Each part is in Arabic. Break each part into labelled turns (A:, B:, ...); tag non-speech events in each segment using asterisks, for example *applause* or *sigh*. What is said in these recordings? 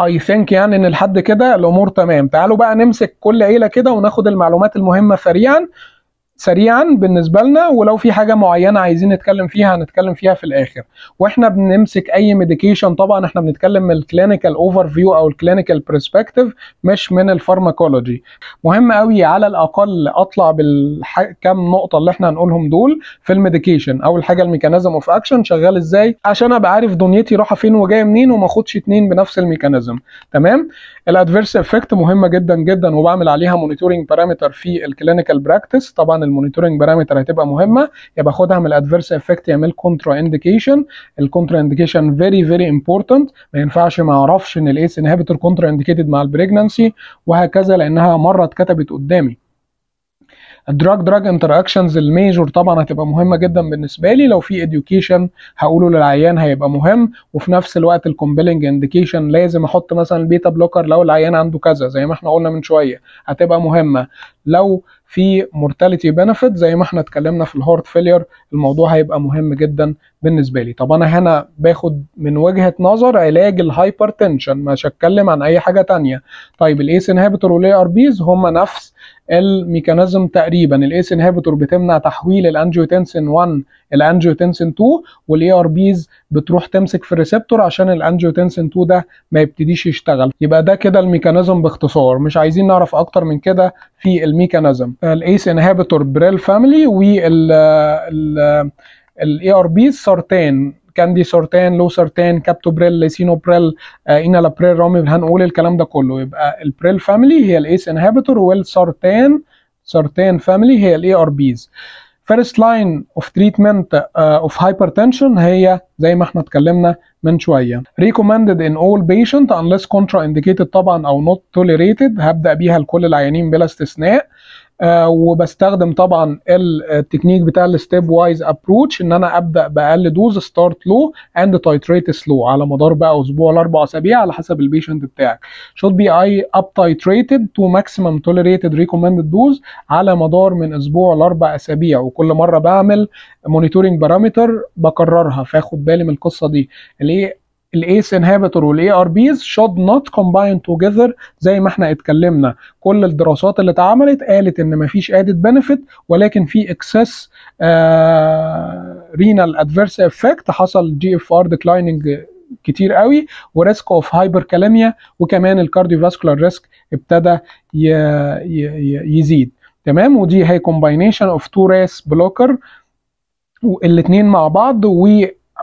A: اي ثينك يعني ان لحد كده الامور تمام تعالوا بقى نمسك كل عيله كده وناخد المعلومات المهمه سريعا سريعا بالنسبه لنا ولو في حاجه معينه عايزين نتكلم فيها هنتكلم فيها في الاخر واحنا بنمسك اي ميديكيشن طبعا احنا بنتكلم من الكلينيكال اوفر فيو او الكلينيكال برسبكتيف مش من الفارماكولوجي مهم قوي على الاقل اطلع بالكام نقطه اللي احنا هنقولهم دول في الميديكيشن اول حاجه الميكانيزم اوف اكشن شغال ازاي عشان ابقى عارف دنيتي رايحه فين وجايه منين وما اخدش اتنين بنفس الميكانيزم تمام الادفيرس افكت مهمه جدا جدا وبعمل عليها مونيتورنج بارامتر في الكلينيكال براكتس طبعا المونيتورنج بارامتر هتبقى مهمه يبقى خدها من الادفيرس افكت يعمل كونترا انديكيشن الكونترا انديكيشن فيري فيري امبورتنت ما ينفعش ما اعرفش ان الايس انهبيتور كونترا انديكيتد مع البريجنانسي وهكذا لانها مره اتكتبت قدامي الدراج دراج انتراكشنز الميجور طبعا هتبقى مهمه جدا بالنسبه لي لو في اديوكيشن هقوله للعيان هيبقى مهم وفي نفس الوقت الكومبيلنج انديكيشن لازم احط مثلا البيتا بلوكر لو العيان عنده كذا زي ما احنا قلنا من شويه هتبقى مهمه لو في مورتاليتي بنفيت زي ما احنا اتكلمنا في الهارت فيلير الموضوع هيبقى مهم جدا بالنسبه لي طب انا هنا باخد من وجهه نظر علاج الهايبرتنشن مش هتكلم عن اي حاجه تانية طيب الايس انهبيتور والاي ار بيز هم نفس الميكانيزم تقريبا الايس انهبيتور بتمنع تحويل الانجيوتنسين 1 الانجيوتنسين 2 والاي ار بيز بتروح تمسك في الريسبتور عشان الانجيوتنسين 2 ده ما يبتديش يشتغل يبقى ده كده الميكانيزم باختصار مش عايزين نعرف اكتر من كده في الميكانيزم الايس انهبيتور بريل فاميلي وال الاي ار بيز سرطان كاندي سورتان لو سورتان آه ليسينوبريل انالابريل رامي هنقول الكلام ده كله يبقى البريل فاميلي هي الايس انهابيتور والسورتان سورتان فاميلي هي الاي ار بيز فيرست لاين اوف تريتمنت اوف هايبرتنشن هي زي ما احنا اتكلمنا من شويه ريكومندد ان اول بيشنت انليس كونترا انديكيتد طبعا او نوت توليريتد هبدا بيها لكل العيانين بلا استثناء آه، وبستخدم طبعا آه، التكنيك بتاع الستيب وايز ابروتش ان انا ابدا باقل دوز ستارت لو اند تايتريت سلو على مدار بقى اسبوع لاربع اسابيع على حسب البيشنت بتاعك شوت بي اي اب تايتريتد تو ماكسيمم توليريتد ريكومندد دوز على مدار من اسبوع لاربع اسابيع وكل مره بعمل مونيتورنج بارامتر بكررها فاخد بالي من القصه دي ليه الايس انهبيتور والاي ار بيز شود نوت كومباين توجذر زي ما احنا اتكلمنا كل الدراسات اللي اتعملت قالت ان مفيش ادد بنفيت ولكن في اكسس رينال ادفيرس افكت حصل جي اف ار ديكلايننج كتير قوي وريسك اوف هايبر كاليميا وكمان الكارديو فاسكولار ريسك ابتدى يزيد تمام ودي هي كومباينيشن اوف تو ريس بلوكر الاثنين مع بعض و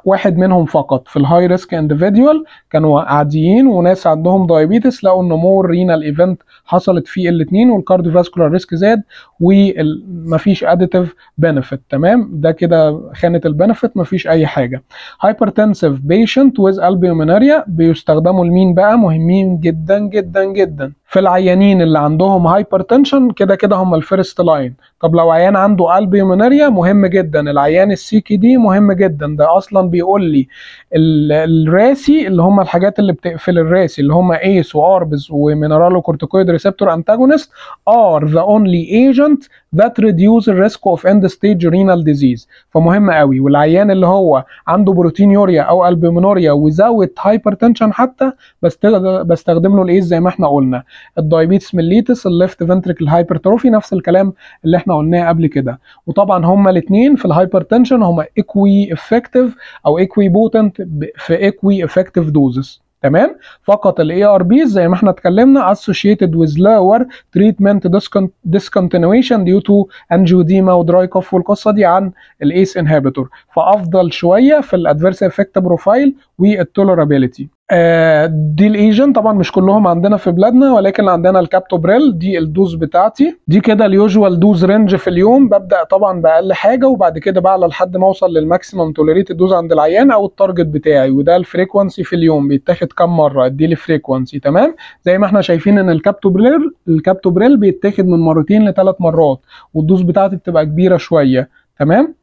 A: واحد منهم فقط في الهاي ريسك انديفيديوال كانوا عاديين وناس عندهم دايابيتس لقوا ان مور رينال ايفنت حصلت في الاثنين والكارديوفاسكولار ريسك زاد ومفيش اديتيف بنفيت تمام ده كده خانه البنفيت مفيش اي حاجه هايبرتنسيف بيشنت ويز البيوميناريا بيستخدموا لمين بقى مهمين جدا جدا جدا في العيانين اللي عندهم هايبرتنشن كده كده هم الفيرست لاين طب لو عيان عنده قلب مهم جدا العيان السي كي دي مهم جدا ده اصلا بيقول لي الراسي اللي هم الحاجات اللي بتقفل الراسي اللي هم ايس واربز ومينرالو كورتيكويد ريسبتور انتاجونست ار ذا اونلي ايجنت ذات ريديوس الريسك اوف اند ستيج رينال ديزيز فمهم قوي والعيان اللي هو عنده بروتينيوريا او البومينوريا وزاوت هايبرتنشن حتى بستخدم له الايس زي ما احنا قلنا الدايبيتس ميليتس الليفت فنتريكل هايبرتروفي نفس الكلام اللي احنا قلناه قبل كده وطبعا هما الاثنين في الهايبرتنشن هما ايكوي افكتيف او ايكوي بوتنت في ايكوي افكتيف دوزز تمام فقط الاي ار بي زي ما احنا اتكلمنا اسوشيتد وذ لور تريتمنت ديسكونتينويشن ديو تو انجيوديما ودراي كوف والقصه دي عن الايس انهبيتور فافضل شويه في الادفيرس افكت بروفايل والتولرابيلتي دي آه، الايجن طبعا مش كلهم عندنا في بلادنا ولكن عندنا الكابتوبريل دي الدوز بتاعتي دي كده اليوجوال دوز رينج في اليوم ببدا طبعا باقل حاجه وبعد كده بعلى لحد ما اوصل للماكسيمم توليريت دوز عند العيان او التارجت بتاعي وده الفريكونسي في اليوم بيتاخد كم مره ادي لي فريكونسي تمام زي ما احنا شايفين ان الكابتوبريل الكابتوبريل بيتاخد من مرتين لثلاث مرات والدوز بتاعتي بتبقى كبيره شويه تمام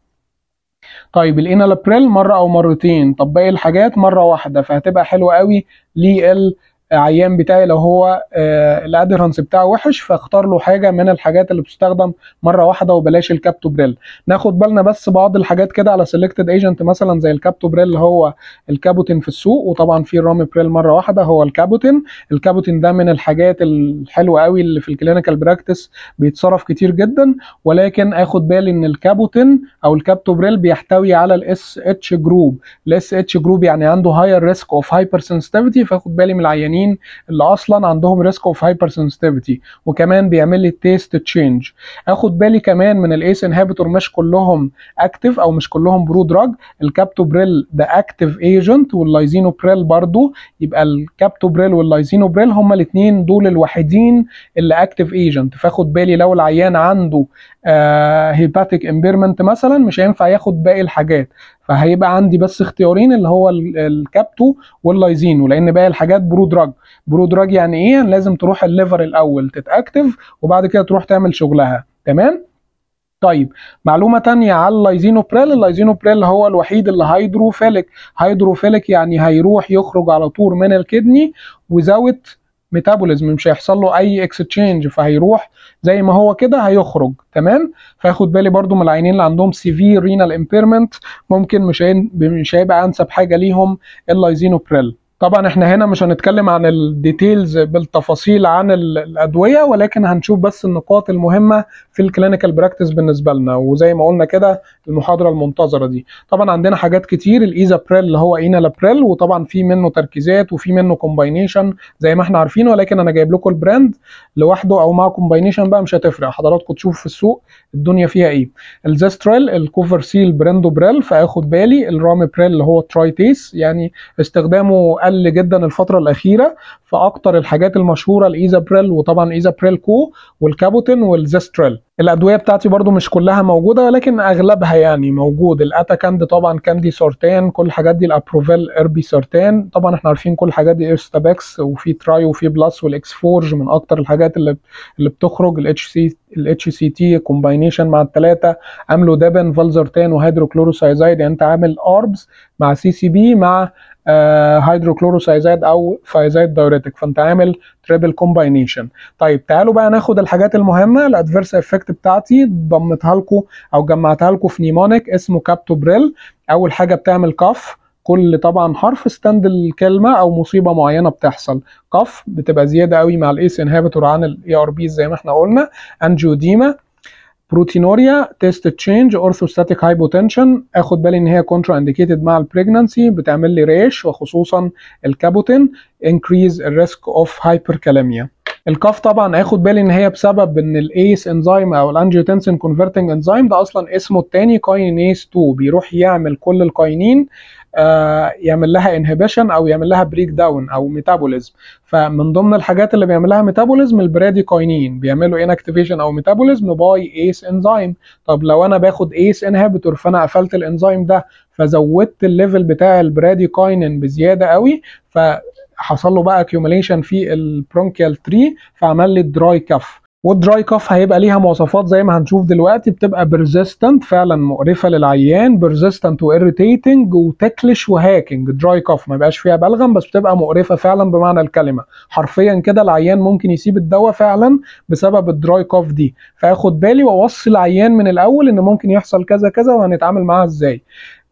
A: طيب الانالابريل مره او مرتين طب باقي الحاجات مره واحده فهتبقى حلوه قوي لل عيان بتاعي لو هو آه، الادهرنس بتاعه وحش فاختار له حاجه من الحاجات اللي بتستخدم مره واحده وبلاش الكابتو بريل ناخد بالنا بس بعض الحاجات كده على سيلكتد ايجنت مثلا زي الكابتو بريل اللي هو الكابوتين في السوق وطبعا في الرام بريل مره واحده هو الكابوتين الكابوتين ده من الحاجات الحلوه قوي اللي في الكلينيكال براكتس بيتصرف كتير جدا ولكن اخد بالي ان الكابوتين او الكابتو بريل بيحتوي على الاس اتش جروب الاس اتش جروب يعني عنده هاير ريسك اوف هايبر سنسيتيفيتي فاخد بالي من العيانين التانيين اللي اصلا عندهم ريسك اوف هايبر سنسيتيفيتي وكمان بيعمل لي التيست تشينج اخد بالي كمان من الايس انهبيتور مش كلهم اكتف او مش كلهم برو دراج الكابتوبريل ده اكتف ايجنت واللايزينوبريل برضو يبقى الكابتوبريل واللايزينوبريل هما الاثنين دول الوحيدين اللي اكتف ايجنت فاخد بالي لو العيان عنده هيباتيك آه، امبيرمنت مثلا مش هينفع ياخد باقي الحاجات فهيبقى عندي بس اختيارين اللي هو الكابتو واللايزينو لان باقي الحاجات برو دراج برو دراج يعني ايه لازم تروح الليفر الاول تتاكتف وبعد كده تروح تعمل شغلها تمام طيب معلومه تانية على اللايزينوبريل اللايزينوبريل هو الوحيد اللي هيدروفيلك هيدروفيلك يعني هيروح يخرج على طول من الكدني وزاوت ميتابوليزم مش هيحصل له اي اكسشينج فهيروح زي ما هو كده هيخرج تمام فاخد بالي برضو من العينين اللي عندهم سيفير رينال امبيرمنت ممكن مش مش هيبقى انسب حاجه ليهم اللايزينوبريل طبعا احنا هنا مش هنتكلم عن الديتيلز بالتفاصيل عن الادويه ولكن هنشوف بس النقاط المهمه في الكلينيكال براكتس بالنسبه لنا وزي ما قلنا كده المحاضره المنتظره دي طبعا عندنا حاجات كتير الايزابريل اللي هو اينالابريل وطبعا في منه تركيزات وفي منه كومباينيشن زي ما احنا عارفين ولكن انا جايب لكم البراند لوحده او مع كومباينيشن بقى مش هتفرق حضراتكم تشوفوا في السوق الدنيا فيها ايه سيل الكوفرسيل بريل فاخد بالي بريل اللي هو ترايتيس يعني استخدامه قل جدا الفتره الاخيره فاكتر الحاجات المشهوره الايزابريل وطبعا ايزابريل كو والكابوتين والزيستريل الادويه بتاعتي برضو مش كلها موجوده ولكن اغلبها يعني موجود الأتا كاند طبعا كاندي سورتين كل الحاجات دي الابروفيل اربي سورتين طبعا احنا عارفين كل الحاجات دي إيرستابكس وفي تراي وفي بلس والاكس فورج من اكتر الحاجات اللي اللي بتخرج الاتش سي الاتش سي تي كومباينيشن مع الثلاثه دابن فالزرتين وهيدروكلوروسايزايد يعني انت عامل أربز مع سي سي بي مع آه، هيدروكلوروسايزايد او فايزايد دايوريتك فانت عامل تريبل كومباينيشن طيب تعالوا بقى ناخد الحاجات المهمه الادفيرس افكت بتاعتي ضمتها لكم او جمعتها لكم في نيمونيك اسمه كابتوبريل اول حاجه بتعمل كف كل طبعا حرف ستاند الكلمه او مصيبه معينه بتحصل كف بتبقى زياده قوي مع الايس انهابيتور عن الاي ار بي زي ما احنا قلنا انجيوديما بروتينوريا تيست تشينج اورثوستاتيك هايبوتنشن اخد بالي ان هي كونترا انديكيتد مع البريجننسي بتعمل لي ريش وخصوصا الكابوتين انكريز الريسك اوف هايبركاليميا الكاف طبعا اخد بالي ان هي بسبب ان الايس انزيم e او الانجيوتنسين كونفرتنج انزيم ده اصلا اسمه الثاني كاينيز 2 بيروح يعمل كل الكاينين آه، يعمل لها انهبيشن او يعمل لها بريك داون او ميتابوليزم فمن ضمن الحاجات اللي بيعملها ميتابوليزم البرادي كوينين بيعملوا انكتيفيشن او ميتابوليزم باي ايس انزيم طب لو انا باخد ايس انهبيتور فانا قفلت الانزيم ده فزودت الليفل بتاع البرادي كوينين بزياده قوي ف حصل له بقى اكيوميليشن في البرونكيال تري فعمل لي دراي كف والدراي كاف هيبقى ليها مواصفات زي ما هنشوف دلوقتي بتبقى بيرزيستنت فعلا مقرفه للعيان بيرزيستنت وايريتيتنج وتكلش وهاكينج دراي كاف ما بقاش فيها بلغم بس بتبقى مقرفه فعلا بمعنى الكلمه حرفيا كده العيان ممكن يسيب الدواء فعلا بسبب الدراي كاف دي فاخد بالي واوصي العيان من الاول ان ممكن يحصل كذا كذا وهنتعامل معاها ازاي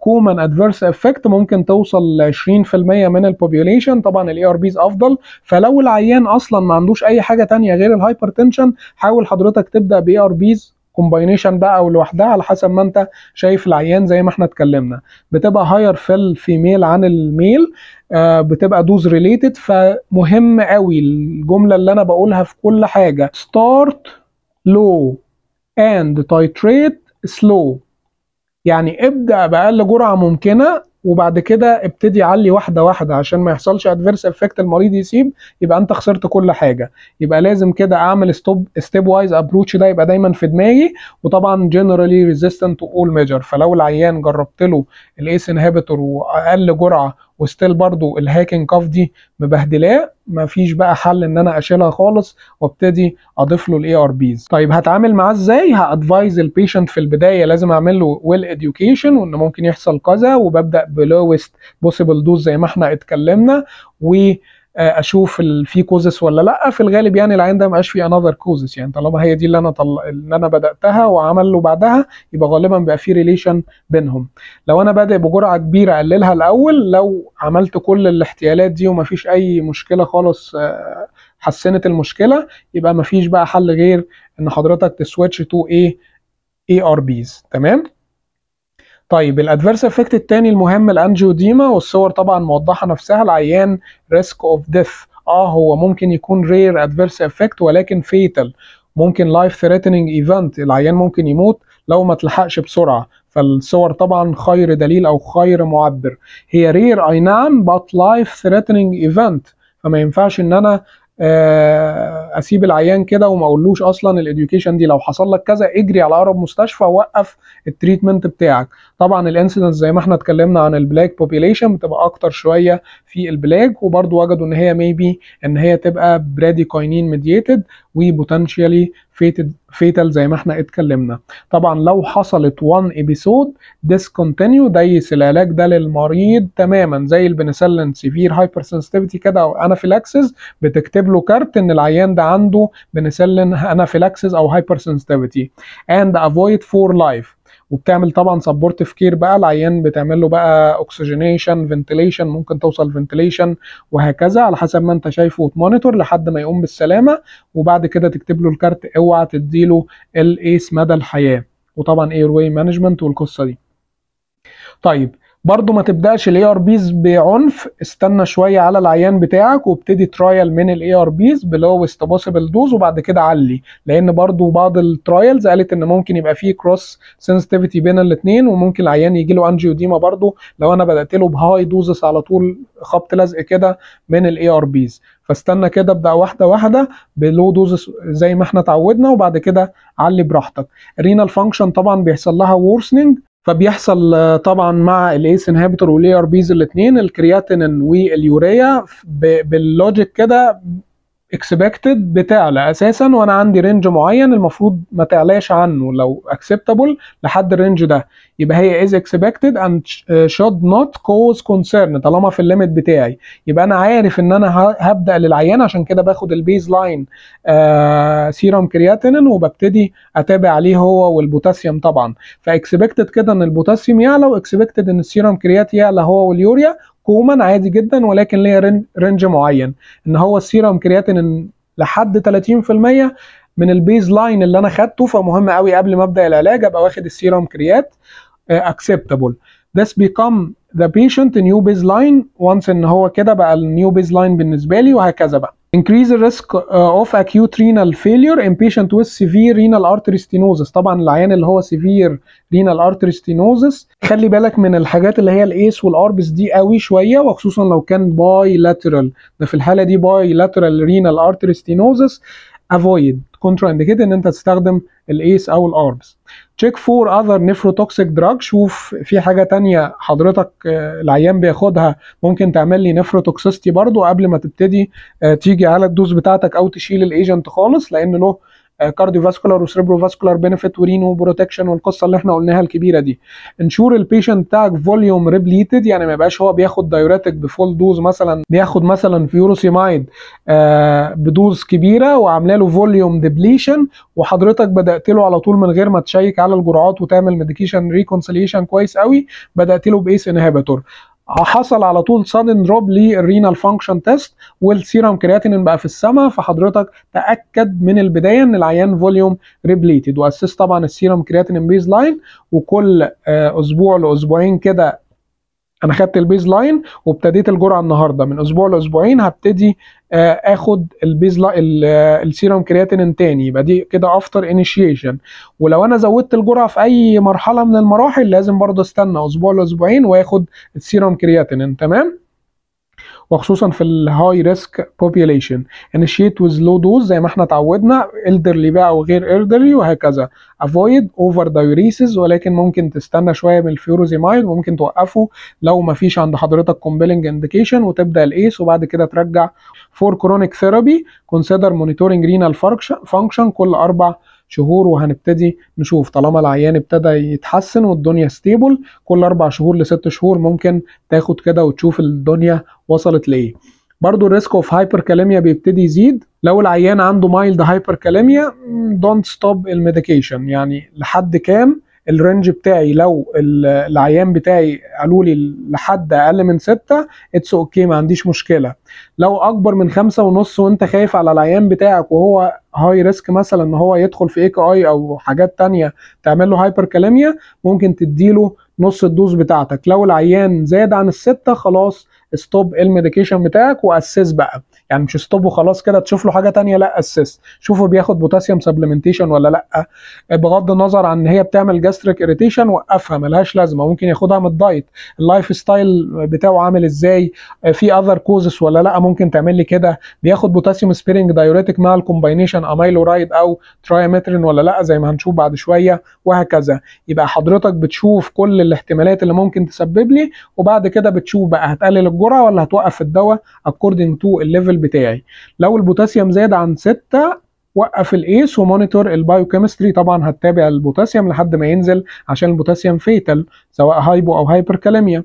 A: كومن ادفيرس افكت ممكن توصل ل 20% من البوبيوليشن طبعا الاي ار بيز افضل فلو العيان اصلا ما عندوش اي حاجه ثانيه غير الهايبرتنشن حاول حضرتك تبدا باي ار بيز كومباينيشن بقى او لوحدها على حسب ما انت شايف العيان زي ما احنا اتكلمنا بتبقى هاير في الفيميل عن الميل آه بتبقى دوز ريليتد فمهم قوي الجمله اللي انا بقولها في كل حاجه ستارت لو اند تايتريت سلو يعني ابدا باقل جرعه ممكنه وبعد كده ابتدي علي واحده واحده عشان ما يحصلش ادفيرس افكت المريض يسيب يبقى انت خسرت كل حاجه يبقى لازم كده اعمل ستوب ستيب وايز ابروتش ده يبقى دايما في دماغي وطبعا جنرالي ريزيستنت تو اول ميجر فلو العيان جربت له الايس انهبيتور واقل جرعه وستيل برضو الهاكينج كاف دي مبهدلاه مفيش بقى حل ان انا اشيلها خالص وابتدي اضيف له الاي ار بيز طيب هتعامل معاه ازاي هادفايز البيشنت في البدايه لازم اعمل له ويل اديوكيشن وان ممكن يحصل كذا وببدا بلوست بوسيبل دوز زي ما احنا اتكلمنا و آه، اشوف في كوزس ولا لا في الغالب يعني العين ده مبقاش فيه انذر كوزس يعني طالما هي دي اللي انا طل... اللي انا بداتها وعمله بعدها يبقى غالبا بقى في ريليشن بينهم لو انا بادئ بجرعه كبيره اقللها الاول لو عملت كل الاحتيالات دي ومفيش اي مشكله خالص آه، حسنت المشكله يبقى مفيش بقى حل غير ان حضرتك تسويتش تو ايه اي ار بيز تمام طيب الادفيرس افكت الثاني المهم الانجيوديما والصور طبعا موضحه نفسها العيان ريسك اوف ديث اه هو ممكن يكون رير ادفيرس افكت ولكن فيتال ممكن لايف ثريتنينج ايفنت العيان ممكن يموت لو ما تلحقش بسرعه فالصور طبعا خير دليل او خير معبر هي رير اي نعم بات لايف ثريتنينج ايفنت فما ينفعش ان انا آه، اسيب العيان كده وما اقولوش اصلا الاديوكيشن دي لو حصل لك كذا اجري على اقرب مستشفى وقف التريتمنت بتاعك طبعا الانسيدنس زي ما احنا اتكلمنا عن البلاك بوبيليشن بتبقى اكتر شويه في البلاك وبرضو وجدوا ان هي ميبي ان هي تبقى براديكاينين ميديتد وبوتنشيالي فيتال زي ما احنا اتكلمنا طبعا لو حصلت 1 ابيسود ديسكونتينيو ديس العلاج ده للمريض تماما زي البنسلين سيفير هايبر سنسيتيفيتي كده او انافيلاكسيس بتكتب له كارت ان العيان ده عنده بنسلين انافيلاكسيس او هايبر سنسيتيفيتي and avoid for life وبتعمل طبعا سبورتيف كير بقى العيان بتعمل له بقى اوكسجينيشن فنتليشن ممكن توصل فنتليشن وهكذا على حسب ما انت شايفه وتمونيتور لحد ما يقوم بالسلامه وبعد كده تكتب له الكارت اوعى تديله الايس مدى الحياه وطبعا اير واي مانجمنت والقصه دي طيب برضو ما تبداش الاي ار بيز بعنف استنى شويه على العيان بتاعك وابتدي ترايل من الاي ار بيز بلوست بوسيبل دوز وبعد كده علي لان برضو بعض الترايلز قالت ان ممكن يبقى فيه كروس سنسيتيفيتي بين الاثنين وممكن العيان يجي له انجيوديما برضو لو انا بدات له بهاي دوزس على طول خبط لزق كده من الاي ار بيز فاستنى كده ابدا واحده واحده بلو دوز زي ما احنا اتعودنا وبعد كده علي براحتك رينال فانكشن طبعا بيحصل لها وورسنينج فبيحصل آه، طبعا مع الايس انهبيتور والاي ار بيز الاثنين الكرياتينين واليوريا باللوجيك كده اكسبكتد بتعلى اساسا وانا عندي رينج معين المفروض ما تعلاش عنه لو اكسبتابل لحد الرينج ده يبقى هي از اكسبكتد اند شود نوت كوز كونسيرن طالما في الليميت بتاعي يبقى انا عارف ان انا هبدا للعيان عشان كده باخد البيز لاين آه سيرم كرياتينين وببتدي اتابع عليه هو والبوتاسيوم طبعا فاكسبكتد كده ان البوتاسيوم يعلى واكسبكتد ان السيرم كريات يعلى هو واليوريا هومان عادي جدا ولكن ليها رينج معين ان هو السيروم كرياتين لحد 30% من البيز لاين اللي انا خدته فمهم قوي قبل ما ابدا العلاج ابقى واخد السيروم كريات ذس this become the patient new baseline once ان هو كده بقى النيو baseline بالنسبه لي وهكذا بقى increase the risk of acute renal failure in patient with severe renal artery stenosis طبعا العيان اللي هو severe renal artery stenosis خلي بالك من الحاجات اللي هي الايس والاربس دي قوي شويه وخصوصا لو كان bilateral ده في الحاله دي bilateral renal artery stenosis avoid كونترا انديكيتد ان انت تستخدم الايس او الاربس تشيك فور اذر نيفروتوكسيك دراج شوف في حاجه تانية حضرتك آه، العيان بياخدها ممكن تعمل لي نيفروتوكسيستي برضو قبل ما تبتدي آه، تيجي على الدوز بتاعتك او تشيل الايجنت خالص لان له كارديوفاسكولار فاسكولار بينفيت ورينو بروتكشن والقصه اللي احنا قلناها الكبيره دي انشور البيشنت بتاعك فوليوم ريبليتد يعني ما يبقاش هو بياخد دايوريتك بفول دوز مثلا بياخد مثلا فيوروسيمايد آه، بدوز كبيره وعامله له فوليوم ديبليشن وحضرتك بدات له على طول من غير ما تشيك على الجرعات وتعمل ميديكيشن ريكونسيليشن كويس قوي بدات له بايس انهبيتور حصل على طول سادن دروب للرينال فانكشن تيست والسيرم كرياتين بقى في السماء فحضرتك تاكد من البدايه ان العيان فوليوم ريبليتد واسس طبعا السيرم كرياتين بيز لاين وكل آه، اسبوع لاسبوعين كده انا خدت البيز لاين وابتديت الجرعه النهارده من اسبوع لاسبوعين هبتدي آه، اخد البيز آه، السيروم كرياتينين تاني يبقى دي كده افتر انيشيشن ولو انا زودت الجرعه في اي مرحله من المراحل لازم برضه استنى اسبوع لاسبوعين واخد السيروم كرياتينين تمام وخصوصا في الهاي ريسك بوبيوليشن انيشيت ويز لو دوز زي ما احنا اتعودنا الدرلي بقى وغير الدرلي وهكذا افويد اوفر دايوريسز ولكن ممكن تستنى شويه من الفيوروزيمايد ممكن توقفه لو ما فيش عند حضرتك كومبيلنج انديكيشن وتبدا الايس وبعد كده ترجع فور كرونيك ثيرابي كونسيدر مونيتورنج رينال فانكشن كل اربع شهور وهنبتدي نشوف طالما العيان ابتدى يتحسن والدنيا ستيبل كل اربع شهور لست شهور ممكن تاخد كده وتشوف الدنيا وصلت لايه برضو الريسك اوف هايبر كاليميا بيبتدي يزيد لو العيان عنده مايلد هايبر كاليميا دونت ستوب الميديكيشن يعني لحد كام الرينج بتاعي لو العيان بتاعي قالوا لي لحد اقل من ستة اتس اوكي okay ما عنديش مشكله لو اكبر من خمسة ونص وانت خايف على العيان بتاعك وهو هاي ريسك مثلا ان هو يدخل في اي كي اي او حاجات تانية تعمل له هايبر كاليميا ممكن تديله نص الدوز بتاعتك لو العيان زاد عن الستة خلاص ستوب الميديكيشن بتاعك واسس بقى يعني مش ستوب وخلاص كده تشوف له حاجه تانية لا اسيست شوفه بياخد بوتاسيوم سبلمنتيشن ولا لا بغض النظر عن ان هي بتعمل جاستريك اريتيشن وقفها ملهاش لازمه ممكن ياخدها من الدايت اللايف ستايل بتاعه عامل ازاي في اذر كوزس ولا لا ممكن تعمل لي كده بياخد بوتاسيوم سبيرنج دايوريتك مع الكومباينيشن امايلورايد او ترايمترين ولا لا زي ما هنشوف بعد شويه وهكذا يبقى حضرتك بتشوف كل الاحتمالات اللي ممكن تسبب لي وبعد كده بتشوف بقى هتقلل الجرعه ولا هتوقف الدواء اكوردنج تو الليفل بتاعي لو البوتاسيوم زاد عن 6 وقف الايس ومونيتور البايوكيمستري طبعا هتتابع البوتاسيوم لحد ما ينزل عشان البوتاسيوم فيتال سواء هايبو او هايبركاليميا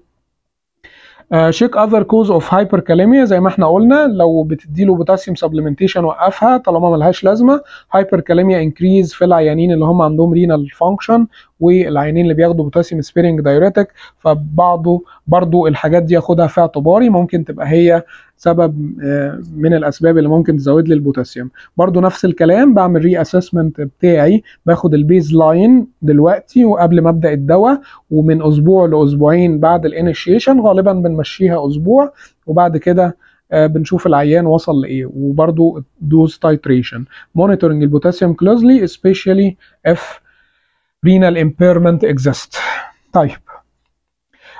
A: شيك اذر كوز اوف هايبركاليميا زي ما احنا قلنا لو بتديله بوتاسيوم سبلمنتيشن وقفها طالما ملهاش لازمه هايبركاليميا انكريز في العيانين اللي هم عندهم رينال فانكشن والعينين اللي بياخدوا بوتاسيوم سبيرنج دايوريتك فبعضه برضو الحاجات دي اخدها في اعتباري ممكن تبقى هي سبب آه، من الاسباب اللي ممكن تزود لي البوتاسيوم برضو نفس الكلام بعمل ري اسسمنت بتاعي باخد البيز لاين دلوقتي وقبل ما ابدا الدواء ومن اسبوع لاسبوعين بعد الانيشيشن غالبا بنمشيها اسبوع وبعد كده آه، بنشوف العيان وصل لايه وبرده دوز تايتريشن مونيتورنج البوتاسيوم كلوزلي سبيشالي اف renal impairment exist طيب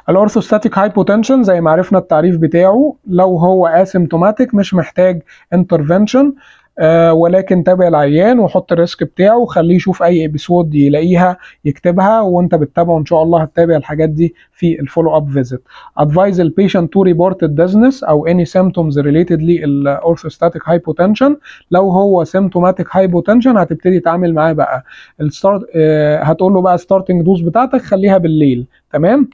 A: الأرثوستاتيك هايبوتنشن زي ما عرفنا التعريف بتاعه لو هو اسيمتوماتيك مش محتاج انترفنشن آه ولكن تابع العيان وحط الريسك بتاعه وخليه يشوف اي ابيسود يلاقيها يكتبها وانت بتتابعه ان شاء الله هتتابع الحاجات دي في الفولو اب فيزيت ادفايز البيشنت تو ريبورت الدزنس او اني سيمتومز ريليتد للاورثوستاتيك هايبوتنشن لو هو سيمتوماتيك هايبوتنشن هتبتدي تتعامل معاه بقى الستارت آه هتقول له بقى ستارتنج دوز بتاعتك خليها بالليل تمام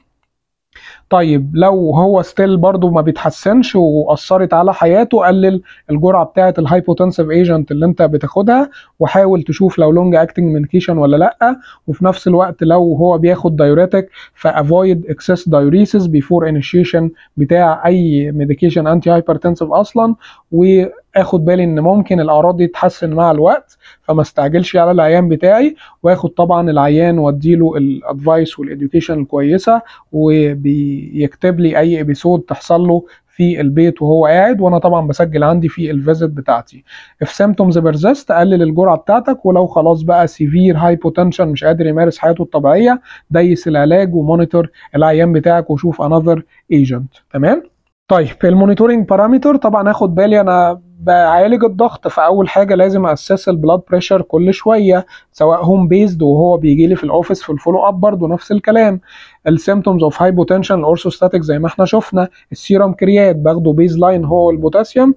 A: طيب لو هو ستيل برضو ما بيتحسنش واثرت على حياته قلل الجرعه بتاعه الهايبوتنسيف ايجنت اللي انت بتاخدها وحاول تشوف لو لونج اكتنج ميديكيشن ولا لا وفي نفس الوقت لو هو بياخد دايوريتك فافويد اكسس دايوريسيس بيفور انيشيشن بتاع اي ميديكيشن انتي هايبرتنسيف اصلا و اخد بالي ان ممكن الاعراض دي تتحسن مع الوقت فما استعجلش على العيان بتاعي واخد طبعا العيان واديله الادفايس والاديوكيشن الكويسه وبيكتب لي اي ابيسود تحصل له في البيت وهو قاعد وانا طبعا بسجل عندي في الفيزيت بتاعتي if symptoms persist قلل الجرعه بتاعتك ولو خلاص بقى سيفير هاي بوتنشال مش قادر يمارس حياته الطبيعيه ديس العلاج ومونيتور العيان بتاعك وشوف انذر ايجنت تمام طيب المونيتورنج بارامتر طبعا اخد بالي انا بعالج الضغط فاول حاجه لازم اسس البلاد بريشر كل شويه سواء هوم بيزد وهو بيجي لي في الاوفيس في الفولو اب برضه نفس الكلام السيمتومز اوف هايبوتنشن الاورثوستاتيك زي ما احنا شفنا السيروم كريات باخده بيز لاين هو البوتاسيوم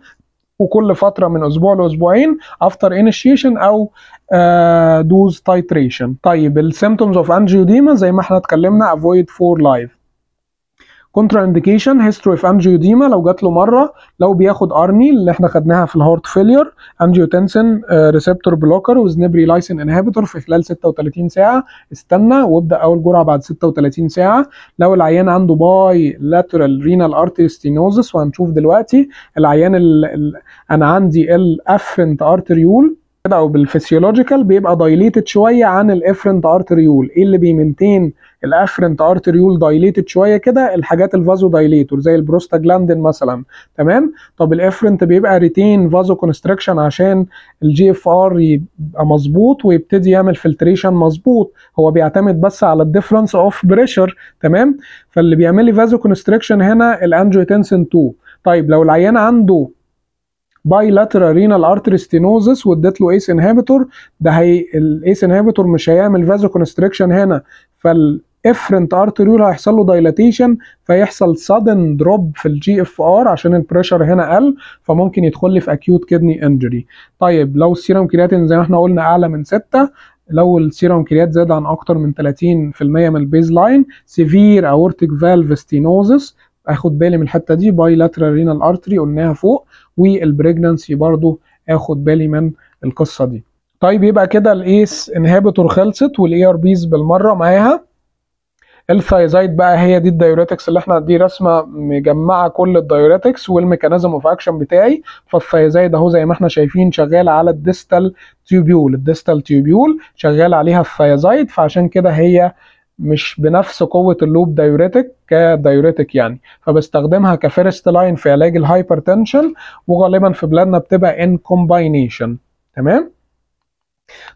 A: وكل فتره من اسبوع لاسبوعين افتر انيشيشن او دوز آه، تايتريشن طيب السيمتومز اوف انجيوديما زي ما احنا اتكلمنا افويد فور لايف كونترا انديكيشن هيستوري اوف انجيوديما لو جات له مره لو بياخد ارني اللي احنا خدناها في الهارت فيلير انجيوتنسن ريسبتور بلوكر وزنبري لايسن انهبيتور في خلال 36 ساعه استنى وابدا اول جرعه بعد 36 ساعه لو العيان عنده باي لاترال رينال ارتري ستينوزس وهنشوف دلوقتي العيان ال... ال... انا عندي الافنت ارتريول كده او بالفسيولوجيكال بيبقى دايليتد شويه عن الافرنت ارتريول ايه اللي بيمنتين الافرنت ارتريول دايليتد شويه كده الحاجات الفازو دايليتور زي البروستاجلاندين مثلا تمام طب الافرنت بيبقى ريتين فازو كونستركشن عشان الجي اف ار يبقى مظبوط ويبتدي يعمل فلتريشن مظبوط هو بيعتمد بس على الديفرنس اوف بريشر تمام فاللي بيعمل لي فازو كونستركشن هنا الانجيوتنسين 2 طيب لو العيان عنده باي لاترال رينال ارتري ستينوزس واديت له ايس انهبيتور ده هي الايس انهبيتور مش هيعمل فازو كونستريكشن هنا فال افرنت ارتريول هيحصل له دايلاتيشن فيحصل سادن دروب في الجي اف ار عشان البريشر هنا قل فممكن يدخل لي في اكيوت كدني انجري طيب لو السيروم كرياتين زي ما احنا قلنا اعلى من 6 لو السيروم كريات زاد عن اكتر من 30% من البيز لاين سيفير اورتيك فالف ستينوزس اخد بالي من الحته دي باي لاترال رينال ارتري قلناها فوق والبريجنانسي برضو اخد بالي من القصه دي طيب يبقى كده الايس انهبيتور خلصت والاي ار بيز بالمره معاها الثايزايد بقى هي دي الدايوريتكس اللي احنا دي رسمه مجمعه كل الدايوريتكس والميكانيزم اوف اكشن بتاعي فالثايزايد اهو زي ما احنا شايفين شغال على الديستال تيوبيول الديستال تيوبيول شغال عليها الثايزايد فعشان كده هي مش بنفس قوه اللوب دايوريتك كدايوريتك يعني فبستخدمها كفيرست لاين في علاج الهايبرتنشن وغالبا في بلادنا بتبقى ان كومباينيشن تمام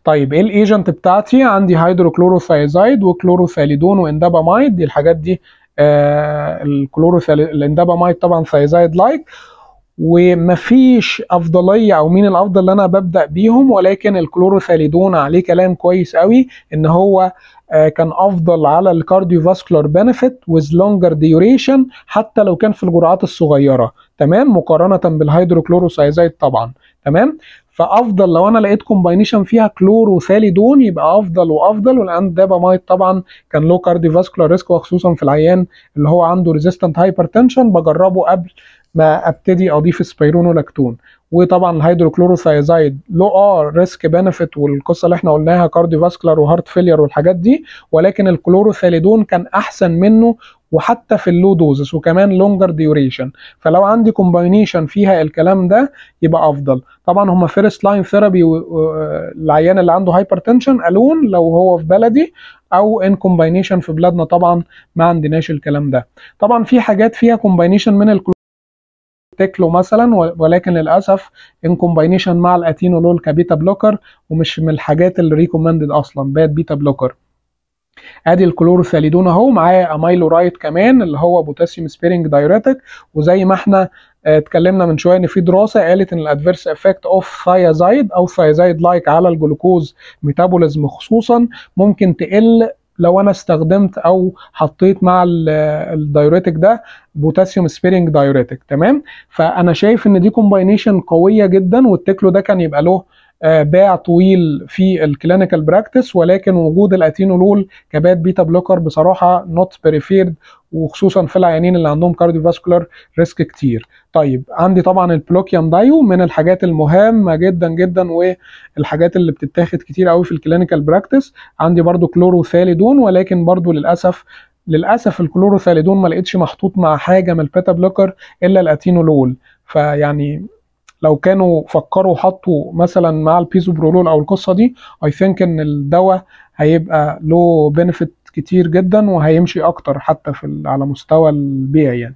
A: طيب ايه الايجنت بتاعتي عندي هيدروكلوروثايزايد وكلوروثاليدون واندابامايد دي الحاجات دي آه الكلوروثال الاندابامايد طبعا ثايزايد لايك -like. ومفيش افضليه او مين الافضل اللي انا ببدا بيهم ولكن الكلوروثاليدون عليه كلام كويس قوي ان هو آه، كان افضل على الكارديو فاسكولار بنفيت وذ لونجر ديوريشن حتى لو كان في الجرعات الصغيره تمام مقارنه بالهيدروكلوروسايزايد طبعا تمام فافضل لو انا لقيت كومباينيشن فيها كلوروثاليدون يبقى افضل وافضل ولان دابامايد طبعا كان لو كارديو فاسكولار ريسك وخصوصا في العيان اللي هو عنده ريزيستنت هايبرتنشن بجربه قبل ما ابتدي اضيف سبيرونولاكتون وطبعا الهيدروكلوروثيازايد له اه ريسك بنفيت والقصه اللي احنا قلناها كارديوفاسكولار وهارت فيلير والحاجات دي ولكن الكلوروثاليدون كان احسن منه وحتى في اللو دوزس وكمان لونجر ديوريشن فلو عندي كومباينيشن فيها الكلام ده يبقى افضل طبعا هما فيرست لاين ثيرابي العيان اللي عنده هايبرتنشن الون لو هو في بلدي او ان كومباينيشن في بلادنا طبعا ما عندناش الكلام ده طبعا في حاجات فيها كومباينيشن من الكلور تكلو مثلا ولكن للاسف ان كومباينيشن مع الاتينولول كبيتا بلوكر ومش من الحاجات اللي ريكومندد اصلا بات بيتا بلوكر ادي الكلوروثاليدون اهو معاه امايلورايت كمان اللي هو بوتاسيوم سبيرنج دايوريتك وزي ما احنا آه، اتكلمنا من شويه ان في دراسه قالت ان الادفيرس افكت اوف ثايازايد او ثايازايد لايك على الجلوكوز ميتابوليزم خصوصا ممكن تقل لو انا استخدمت او حطيت مع الدايوريتك ده بوتاسيوم سبيرنج دايوريتك تمام فانا شايف ان دي كومباينيشن قويه جدا والتكلو ده كان يبقى له آه، باع طويل في الكلينيكال براكتس ولكن وجود الاتينولول كبات بيتا بلوكر بصراحه نوت بريفيرد وخصوصا في العيانين اللي عندهم كارديو فاسكولار ريسك كتير طيب عندي طبعا البلوكيام دايو من الحاجات المهمه جدا جدا والحاجات اللي بتتاخد كتير قوي في الكلينيكال براكتس عندي برضو كلوروثاليدون ولكن برضو للاسف للاسف الكلوروثاليدون ما لقيتش محطوط مع حاجه من البيتا بلوكر الا الاتينولول فيعني لو كانوا فكروا حطوا مثلا مع البيزو برولول او القصه دي اي ثينك ان الدواء هيبقى له بنفيت كتير جدا وهيمشي اكتر حتى في على مستوى البيع يعني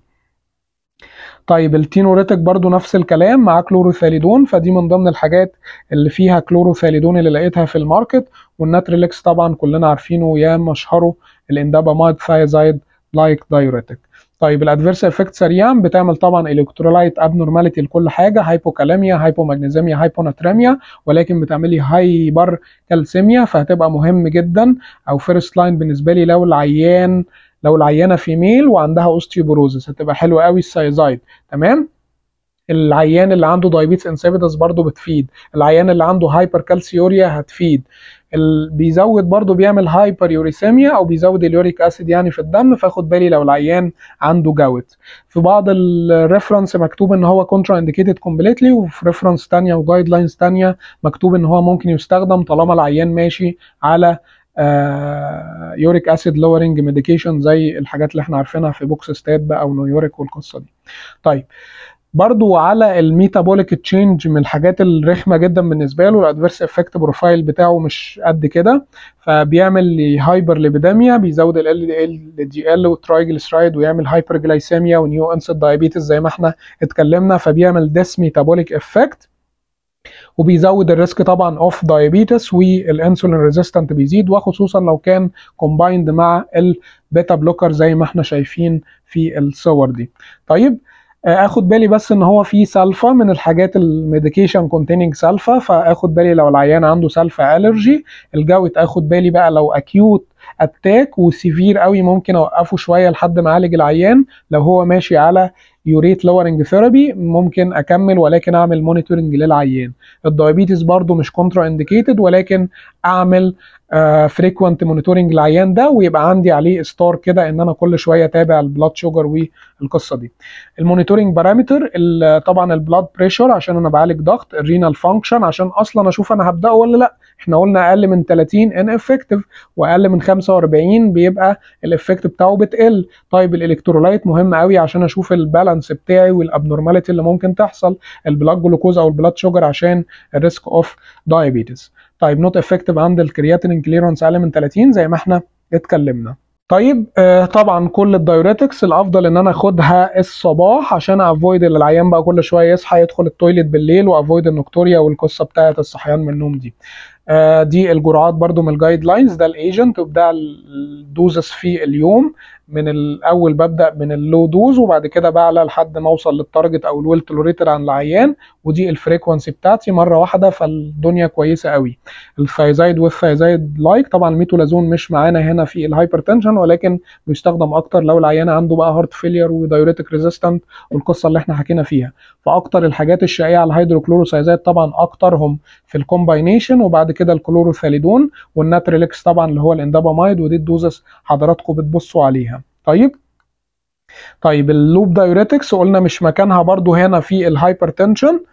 A: طيب التينوريتك برضو نفس الكلام مع كلوروثاليدون فدي من ضمن الحاجات اللي فيها كلوروثاليدون اللي لقيتها في الماركت والناتريليكس طبعا كلنا عارفينه يا مشهره مايد ثايزايد لايك دايوريتك طيب الادفيرس افكتس ريان بتعمل طبعا الكترولايت ابنورماليتي لكل حاجه هايبوكالاميا هايبوماجنيزيميا هايبوناتريميا ولكن بتعملي هايبر كالسيميا فهتبقى مهم جدا او فيرست لاين بالنسبه لي لو العيان لو العيانه في ميل وعندها اوستيوبروزس هتبقى حلوه قوي السايزايد تمام العيان اللي عنده دايبيتس انسيبيدس برضه بتفيد العيان اللي عنده هايبر كالسيوريا هتفيد بيزود برضو بيعمل هايبر يوريسيميا او بيزود اليوريك اسيد يعني في الدم فاخد بالي لو العيان عنده جوت في بعض الريفرنس مكتوب ان هو كونترا انديكيتد كومبليتلي وفي ريفرنس ثانيه وجايد لاينز ثانيه مكتوب ان هو ممكن يستخدم طالما العيان ماشي على يوريك اسيد لورنج ميديكيشن زي الحاجات اللي احنا عارفينها في بوكس ستاب او نيويورك والقصه دي طيب برضو على الميتابوليك تشينج من الحاجات الرخمه جدا بالنسبه له الادفيرس افكت بروفايل بتاعه مش قد كده فبيعمل هايبر ليبيديميا بيزود ال ال دي ال والترايجلسرايد ويعمل هايبر جلايسيميا ونيو انسيد دايابيتس زي ما احنا اتكلمنا فبيعمل ديس ميتابوليك افكت وبيزود الريسك طبعا اوف دايابيتس والانسولين ريزيستنت بيزيد وخصوصا لو كان كومبايند مع البيتا بلوكر زي ما احنا شايفين في الصور دي طيب آه، اخد بالي بس ان هو في سلفا من الحاجات الميديكيشن كونتيننج سلفا فاخد بالي لو العيان عنده سلفا الرجي الجوت اخد بالي بقى لو اكيوت اتاك وسيفير قوي ممكن اوقفه شويه لحد ما اعالج العيان لو هو ماشي على يوريت لورنج ثيرابي ممكن اكمل ولكن اعمل مونيتورنج للعيان الدايابيتس برضو مش كونترا انديكيتد ولكن اعمل فريكوانت آه، مونيتورنج للعيان ده ويبقى عندي عليه ستار كده ان انا كل شويه اتابع البلاد شوجر والقصه دي المونيتورنج بارامتر طبعا البلاد بريشر عشان انا بعالج ضغط الرينال فانكشن عشان اصلا اشوف انا هبداه ولا لا احنا قلنا اقل من 30 ان افكتيف واقل من 45 بيبقى الافكت بتاعه بتقل طيب الالكترولايت مهم قوي عشان اشوف البالانس بتاعي والابنورماليتي اللي ممكن تحصل البلاد جلوكوز او البلاد شوجر عشان الريسك اوف دايابيتس طيب نوت افكتيف عند الكرياتين كليرنس اقل من 30 زي ما احنا اتكلمنا طيب آه طبعا كل الدايوريتكس الافضل ان انا اخدها الصباح عشان افويد ان العيان بقى كل شويه يصحى يدخل التويليت بالليل وافويد النكتوريا والقصه بتاعه الصحيان من النوم دي آه، دي الجرعات برضو من الجايد لاينز ده الايجنت وده الدوزس في اليوم من الاول ببدا من اللو دوز وبعد كده بعلى لحد ما اوصل للتارجت او الويل تلوريتر عن العيان ودي الفريكونسي بتاعتي مره واحده فالدنيا كويسه قوي الثايزايد والثايزايد لايك طبعا الميتولازون مش معانا هنا في الهايبرتنشن ولكن بيستخدم اكتر لو العيان عنده بقى هارت فيلير ودايوريتك ريزيستنت والقصه اللي احنا حكينا فيها فاكتر الحاجات الشائعه الهيدروكلوروسايزايد الهيدروكلوروثايزايد طبعا اكترهم في الكومباينيشن وبعد كده الكلوروثاليدون والناتريلكس طبعا اللي هو الاندابامايد ودي الدوزس حضراتكم بتبصوا عليها طيب طيب اللوب دايوريتكس قلنا مش مكانها برضو هنا في الهايبرتنشن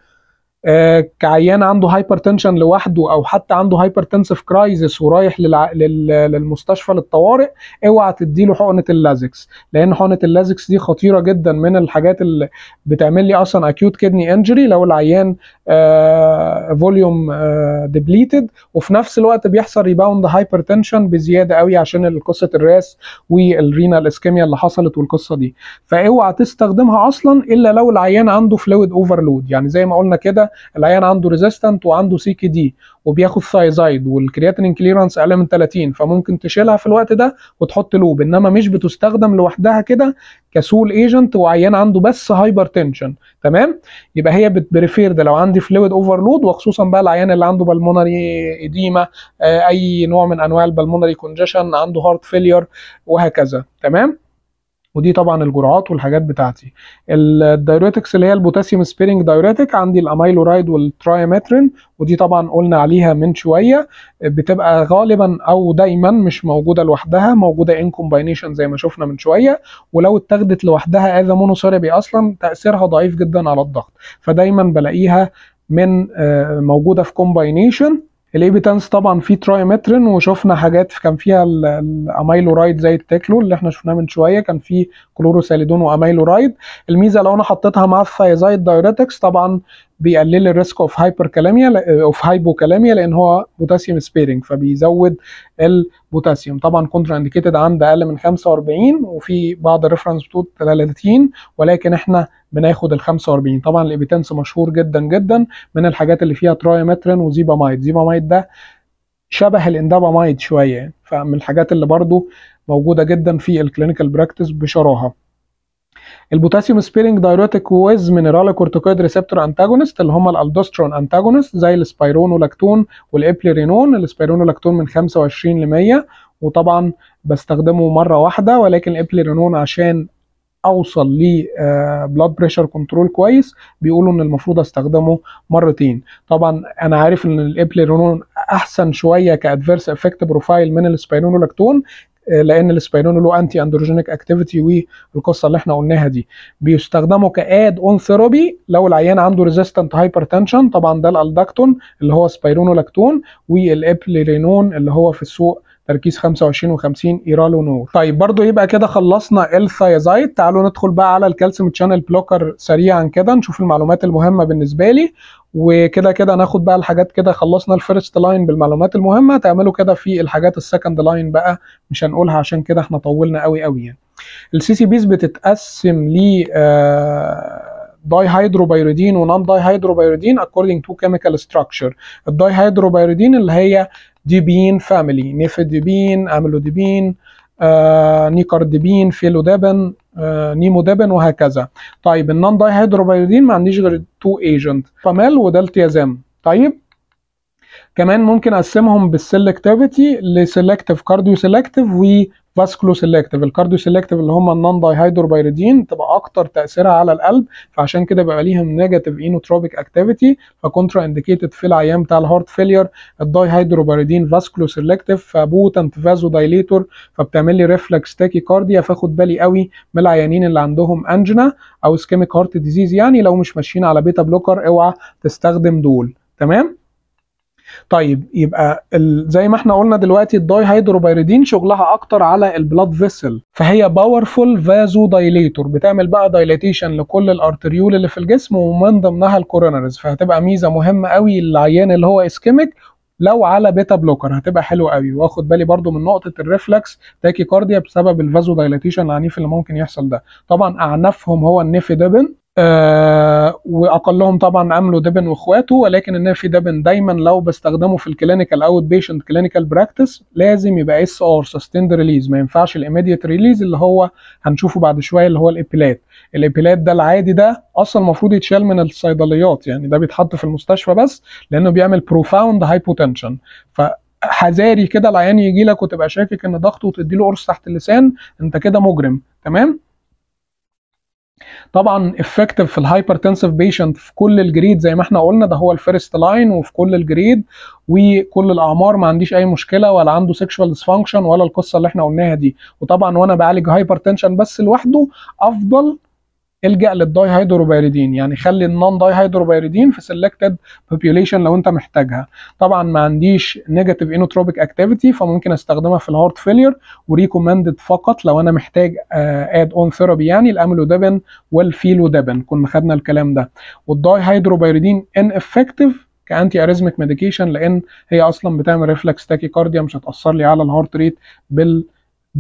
A: آه، كعيان عنده هايبرتنشن لوحده او حتى عنده هايبرتنسف كرايزس ورايح للع... لل... للمستشفى للطوارئ اوعى تديله حقنه اللازكس لان حقنه اللازكس دي خطيره جدا من الحاجات اللي بتعمل لي اصلا اكيوت كدني انجري لو العيان فوليوم آه، ديبليتد آه، وفي نفس الوقت بيحصل ريباوند هايبرتنشن بزياده قوي عشان قصه الراس والرينال اسكيميا اللي حصلت والقصه دي فاوعى تستخدمها اصلا الا لو العيان عنده فلويد اوفرلود يعني زي ما قلنا كده العيان عنده ريزيستنت وعنده سي كي دي وبياخد ثايزايد والكرياتين كليرنس اقل من 30 فممكن تشيلها في الوقت ده وتحط لوب انما مش بتستخدم لوحدها كده كسول ايجنت وعيان عنده بس هايبر تنشن تمام يبقى هي بتبريفيرد لو عندي فلويد اوفرلود وخصوصا بقى العيان اللي عنده بالمونري اديما آه، اي نوع من انواع البالمونري كونجشن عنده هارت فيلير وهكذا تمام ودي طبعا الجرعات والحاجات بتاعتي الدايوريتكس اللي هي البوتاسيوم سبيرنج دايوريتك عندي الاميلورايد والترايمترين ودي طبعا قلنا عليها من شويه بتبقى غالبا او دايما مش موجوده لوحدها موجوده ان كومباينيشن زي ما شفنا من شويه ولو اتاخدت لوحدها از مونوثيرابي اصلا تاثيرها ضعيف جدا على الضغط فدايما بلاقيها من آه، موجوده في كومباينيشن الايبيتانس طبعا فيه ترايمترين وشفنا حاجات كان فيها الاميلورايد زي التكلو اللي احنا شفناه من شويه كان فيه كلوروساليدون واميلورايد الميزه لو انا حطيتها مع الثايزايد دايريتكس طبعا بيقلل الريسك اوف هايبر كلاميا اوف هايبوكاليميا لان هو بوتاسيوم سبيرنج فبيزود البوتاسيوم طبعا كونترا انديكيتد عند اقل من 45 وفي بعض الريفرنس بتقول 30 ولكن احنا بناخد ال 45 طبعا الايبيتنس مشهور جدا جدا من الحاجات اللي فيها ترايمترين وزيبامايد زيبامايد ده شبه الاندابامايد شويه فمن الحاجات اللي برضو موجوده جدا في الكلينيكال براكتس بشراهه البوتاسيوم سبيرنج دايروتيك ويز مينرال كورتيكويد ريسبتور انتاجونست اللي هم الالدوسترون انتاجونست زي السبيرونولاكتون والابليرينون ولاكتون من 25 ل 100 وطبعا بستخدمه مره واحده ولكن الابليرينون عشان اوصل ل بلاد بريشر كنترول كويس بيقولوا ان المفروض استخدمه مرتين طبعا انا عارف ان الابليرينون احسن شويه كادفيرس افكت بروفايل من ولاكتون لان السبيرون له انتي اندروجينيك اكتيفيتي والقصه اللي احنا قلناها دي بيستخدموا كاد اون ثيرابي لو العيان عنده ريزيستنت هايبرتنشن طبعا ده الالداكتون اللي هو سبيرونولاكتون والابليرينون اللي هو في السوق تركيز 25 و50 ايرالو نور طيب برضو يبقى كده خلصنا الثايزايد تعالوا ندخل بقى على الكالسيوم تشانل بلوكر سريعا كده نشوف المعلومات المهمه بالنسبه لي وكده كده ناخد بقى الحاجات كده خلصنا الفيرست لاين بالمعلومات المهمه تعملوا كده في الحاجات السكند لاين بقى مش هنقولها عشان كده احنا طولنا قوي قوي يعني السي سي بيز بتتقسم ل داي هيدروبيريدين ونون داي هيدروبيريدين اكوردنج تو كيميكال ستراكشر الداي هيدروبيريدين اللي هي ديبين فاميلي نيفيديبين اميلوديبين آه، نيكاردبين فيلو دابن آه، نيمو دابن وهكذا طيب النون داي هيدروبايودين ما عنديش غير تو ايجنت فامال ودالتيازام طيب كمان ممكن اقسمهم بالسلكتيفيتي لسلكتيف كارديو سلكتيف فاسكلو سيلكتيف الكارديو سيلكتيف اللي هم النون داي هيدروبيريدين تبقى اكتر تاثيرها على القلب فعشان كده بقى ليهم نيجاتيف اينوتروبيك اكتيفيتي فكونترا انديكيتد في العيام بتاع الهارت فيلير الداي هيدروبيريدين فاسكلو سيلكتيف فبوتنت فازو دايليتور فبتعمل لي ريفلكس تاكي كارديا فاخد بالي قوي من العيانين اللي عندهم انجنا او اسكيميك هارت ديزيز يعني لو مش ماشيين على بيتا بلوكر اوعى تستخدم دول تمام طيب يبقى زي ما احنا قلنا دلوقتي الداي هيدروبيريدين شغلها اكتر على البلاد فيسل فهي باورفول فازو دايليتور بتعمل بقى دايليتيشن لكل الارتريول اللي في الجسم ومن ضمنها الكورونرز فهتبقى ميزه مهمه قوي للعيان اللي هو اسكيميك لو على بيتا بلوكر هتبقى حلوه قوي واخد بالي برضو من نقطه الريفلكس تاكي كارديا بسبب الفازو دايليتيشن العنيف اللي ممكن يحصل ده طبعا اعنفهم هو النيفيدابين آه، واقلهم طبعا عملوا دبن واخواته ولكن النافي دبن دايما لو بستخدمه في الكلينيكال اوت بيشنت كلينيكال براكتس لازم يبقى اس ار سستند ريليز ما ينفعش الاميديت ريليز اللي هو هنشوفه بعد شويه اللي هو الابيلات الابيلات ده العادي ده اصلا المفروض يتشال من الصيدليات يعني ده بيتحط في المستشفى بس لانه بيعمل بروفاوند هايبوتنشن ف حذاري كده العيان يجي لك وتبقى شاكك ان ضغطه وتدي له قرص تحت اللسان انت كده مجرم تمام طبعا افكتيف في الهايبرتنسيف بيشنت في كل الجريد زي ما احنا قلنا ده هو الفيرست لاين وفي كل الجريد وكل الاعمار ما عنديش اي مشكله ولا عنده سيكشوال ديسفانكشن ولا القصه اللي احنا قلناها دي وطبعا وانا بعالج هايبرتنشن بس لوحده افضل الجا للداي هيدروبيريدين يعني خلي النون داي هيدروبيريدين في سيلكتد بوبيوليشن لو انت محتاجها طبعا ما عنديش نيجاتيف انوتروبيك اكتيفيتي فممكن استخدمها في الهارت فيلير وريكومندد فقط لو انا محتاج اد اون ثيرابي يعني الاميلودابين والفيلودابين كنا خدنا الكلام ده والداي هيدروبيريدين ان افكتيف كانتي اريزميك ميديكيشن لان هي اصلا بتعمل ريفلكس تاكي كارديا مش هتاثر لي على الهارت ريت بال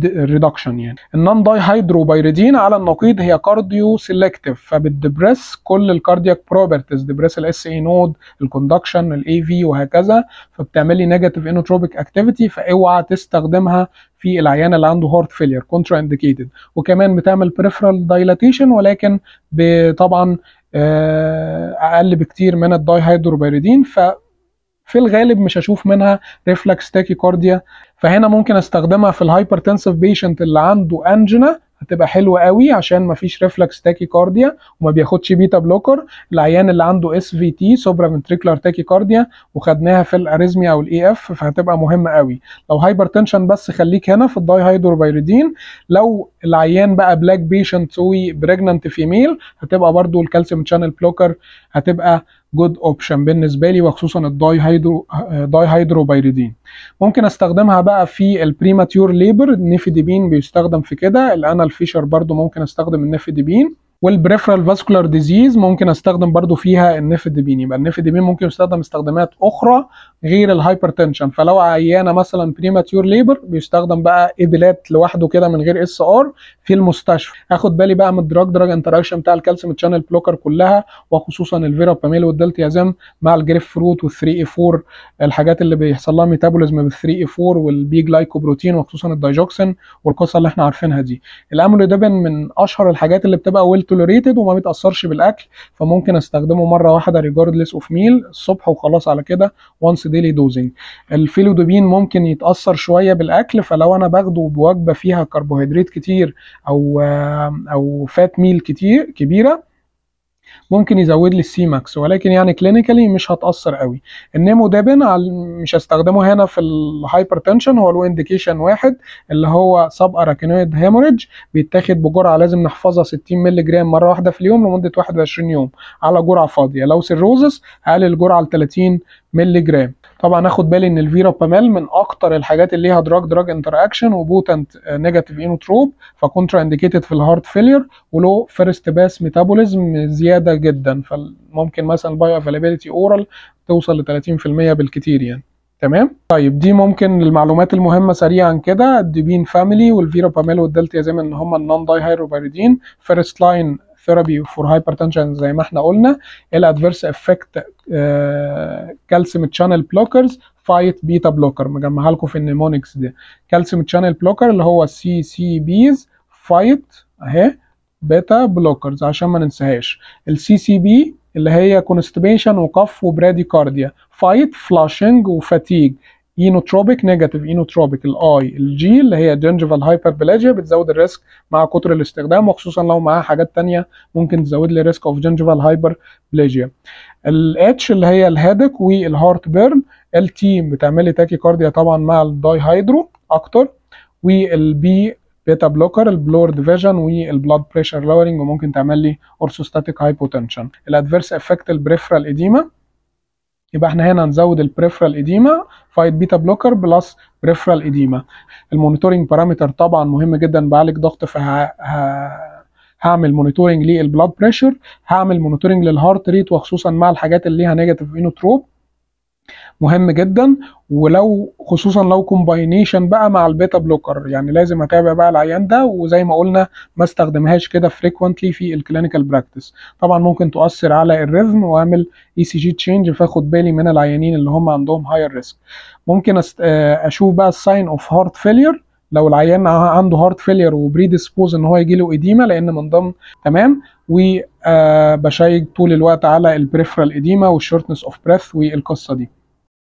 A: ريدكشن يعني النون داي هيدروبيريدين على النقيض هي كارديو سيلكتيف فبتدبرس كل الكاردياك بروبرتيز دبرس الاس اي نود الكوندكشن الاي في وهكذا فبتعملي نيجاتيف انوتروبيك اكتيفيتي فاوعى تستخدمها في العيان اللي عنده هارت فيلير كونترا انديكيتد وكمان بتعمل بريفرال دايلاتيشن ولكن طبعا آه، اقل بكتير من الداي هيدروبيريدين ف في الغالب مش هشوف منها ريفلكس تاكيكارديا فهنا ممكن استخدمها في الهايبرتنسيف بيشنت اللي عنده انجنا هتبقى حلوه قوي عشان مفيش ريفلكس تاكيكارديا وما بياخدش بيتا بلوكر العيان اللي عنده اس في تي سوبرا فنتريكولار تاكيكارديا وخدناها في الاريزميا او الاي اف فهتبقى مهمه قوي لو هايبرتنشن بس خليك هنا في الداي هيدروبيريدين لو العيان بقى بلاك بيشنت سوي بريجننت فيميل هتبقى برده الكالسيوم شانل بلوكر هتبقى جود اوبشن بالنسبه لي وخصوصا الداي هيدرو داي هيدروبيريدين ممكن استخدمها بقى في البريماتيور ليبر النيفيديبين بيستخدم في كده الانال فيشر برضو ممكن استخدم النيفيديبين والبريفرال فاسكولار ديزيز ممكن استخدم برضو فيها النيفيديبين يبقى النيفيديبين ممكن يستخدم استخدامات اخرى غير الهايبرتنشن فلو عيانه مثلا بريماتيور ليبر بيستخدم بقى ادلات لوحده كده من غير اس ار في المستشفى اخد بالي بقى من الدراج دراج انتراكشن بتاع الكالسيوم تشانل بلوكر كلها وخصوصا الفيرا باميل والدلتيازام مع الجريف فروت وال3 اي 4 الحاجات اللي بيحصل لها ميتابوليزم بال3 اي 4 والبي جلايكوبروتين وخصوصا الدايجوكسين والقصه اللي احنا عارفينها دي الاملوديبين من اشهر الحاجات اللي بتبقى ويل توليريتد وما بيتاثرش بالاكل فممكن استخدمه مره واحده ريجاردلس اوف ميل الصبح وخلاص على كده وانس ديلي دوزنج الفيلودوبين ممكن يتاثر شويه بالاكل فلو انا باخده بوجبه فيها كربوهيدرات كتير او او فات ميل كتير كبيره ممكن يزود لي السي ماكس ولكن يعني كلينيكالي مش هتاثر قوي النيمو دابن مش هستخدمه هنا في الهايبر تنشن هو له انديكيشن واحد اللي هو سب اراكينويد هيموريدج بيتاخد بجرعه لازم نحفظها 60 مللي جرام مره واحده في اليوم لمده 21 يوم على جرعه فاضيه لو سيروزس اقلل الجرعه ل 30 مللي جرام طبعا اخد بالي ان الفيرا باميل من اكتر الحاجات اللي ليها دراج دراج انتر اكشن وبوتنت نيجاتيف انوتروب فكونترا انديكيتد في الهارت فيلير ولو فيرست باس ميتابوليزم زياده جدا فممكن مثلا باي افيلابيلتي اورال توصل ل 30% بالكتير يعني تمام طيب دي ممكن المعلومات المهمه سريعا كده الدبين فاميلي والفيرا باميل والدلتا زي ما ان هم النون داي هايروبايريدين فيرست لاين ثيرابي فور هايبرتنشن زي ما احنا قلنا الادفيرس افكت كالسيوم تشانل بلوكرز فايت بيتا بلوكر مجمعها لكم في النيمونكس دي كالسيوم تشانل بلوكر اللي هو سي سي بيز فايت اهي بيتا بلوكرز عشان ما ننساهاش السي سي بي اللي هي كونستبيشن وقف وبراديكارديا فايت فلاشنج وفاتيج اينوتروبيك نيجاتيف اينوتروبيك الاي الجي اللي هي جنجيفال هايبربلاجيا بتزود الريسك مع كتر الاستخدام وخصوصا لو معاها حاجات تانية ممكن تزود لي ريسك اوف جنجيفال هايبربلاجيا الاتش اللي هي الهادك والهارت بيرن ال تي بتعمل لي تاكي كارديا طبعا مع الداي هيدرو اكتر والبي بيتا بلوكر البلور ديفيجن والبلاد بريشر لورنج وممكن تعمل لي اورثوستاتيك هايبوتنشن الادفيرس افكت البريفرال اديما يبقى احنا هنا نزود البريفرال ايديما فايت بيتا بلوكر بلس بريفرال ايديما المونيتورنج بارامتر طبعا مهم جدا بعالج ضغط فه... هعمل مونيتورنج للبلاد بريشر هعمل مونيتورنج للهارت ريت وخصوصا مع الحاجات اللي ليها نيجاتيف انوتروب مهم جدا ولو خصوصا لو كومباينيشن بقى مع البيتا بلوكر يعني لازم اتابع بقى العيان ده وزي ما قلنا ما استخدمهاش كده فريكوينتلي في الكلينيكال براكتس طبعا ممكن تؤثر على الريزم واعمل اي سي جي تشينج فاخد بالي من العيانين اللي هم عندهم هاير ريسك ممكن آه، اشوف بقى الساين اوف هارت فيلير لو العيان عنده هارت فيلير ديسبوز ان هو يجي له اديما لان من ضمن تمام وبشيك آه، طول الوقت على البريفرال اديما والشورتنس اوف بريث والقصه دي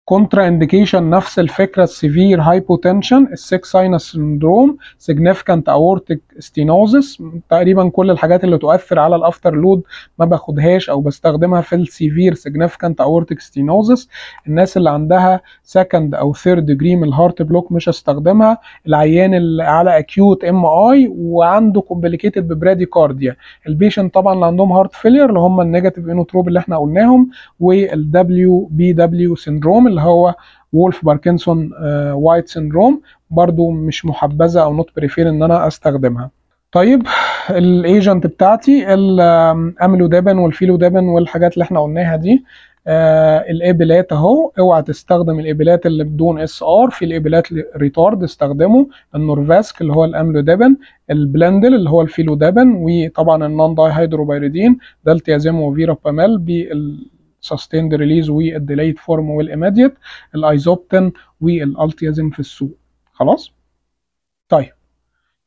A: كونترا انديكيشن نفس الفكره السيفير هايبوتنشن السيك ساينس سندروم سيجنيفيكانت اورتيك ستينوزس تقريبا كل الحاجات اللي تؤثر على الافتر لود ما باخدهاش او بستخدمها في السيفير سيجنيفيكانت اورتيك ستينوزس الناس اللي عندها سكند او ثيرد ديجري من الهارت بلوك مش هستخدمها العيان اللي على اكيوت ام اي وعنده كومبليكيتد ببرادي كارديا البيشنت طبعا اللي عندهم هارت فيلير اللي هم النيجاتيف انوتروب اللي احنا قلناهم والدبليو بي دبليو سندروم اللي هو وولف باركنسون وايت سيندروم برضو مش محبذة او نوت بريفير ان انا استخدمها طيب الايجنت بتاعتي الاميلودابين والفيلودابين والحاجات اللي احنا قلناها دي آه الابلات اهو اوعى تستخدم الابلات اللي بدون اس ار في الابلات ريتارد استخدمه النورفاسك اللي هو الاملودابن البلندل اللي هو الفيلودابن وطبعا النون داي هيدروبيريدين دلتيازيم وفيرابامال بال sustained release والdelayed form والايميديت الايزوبتن والالتيازم في السوق خلاص طيب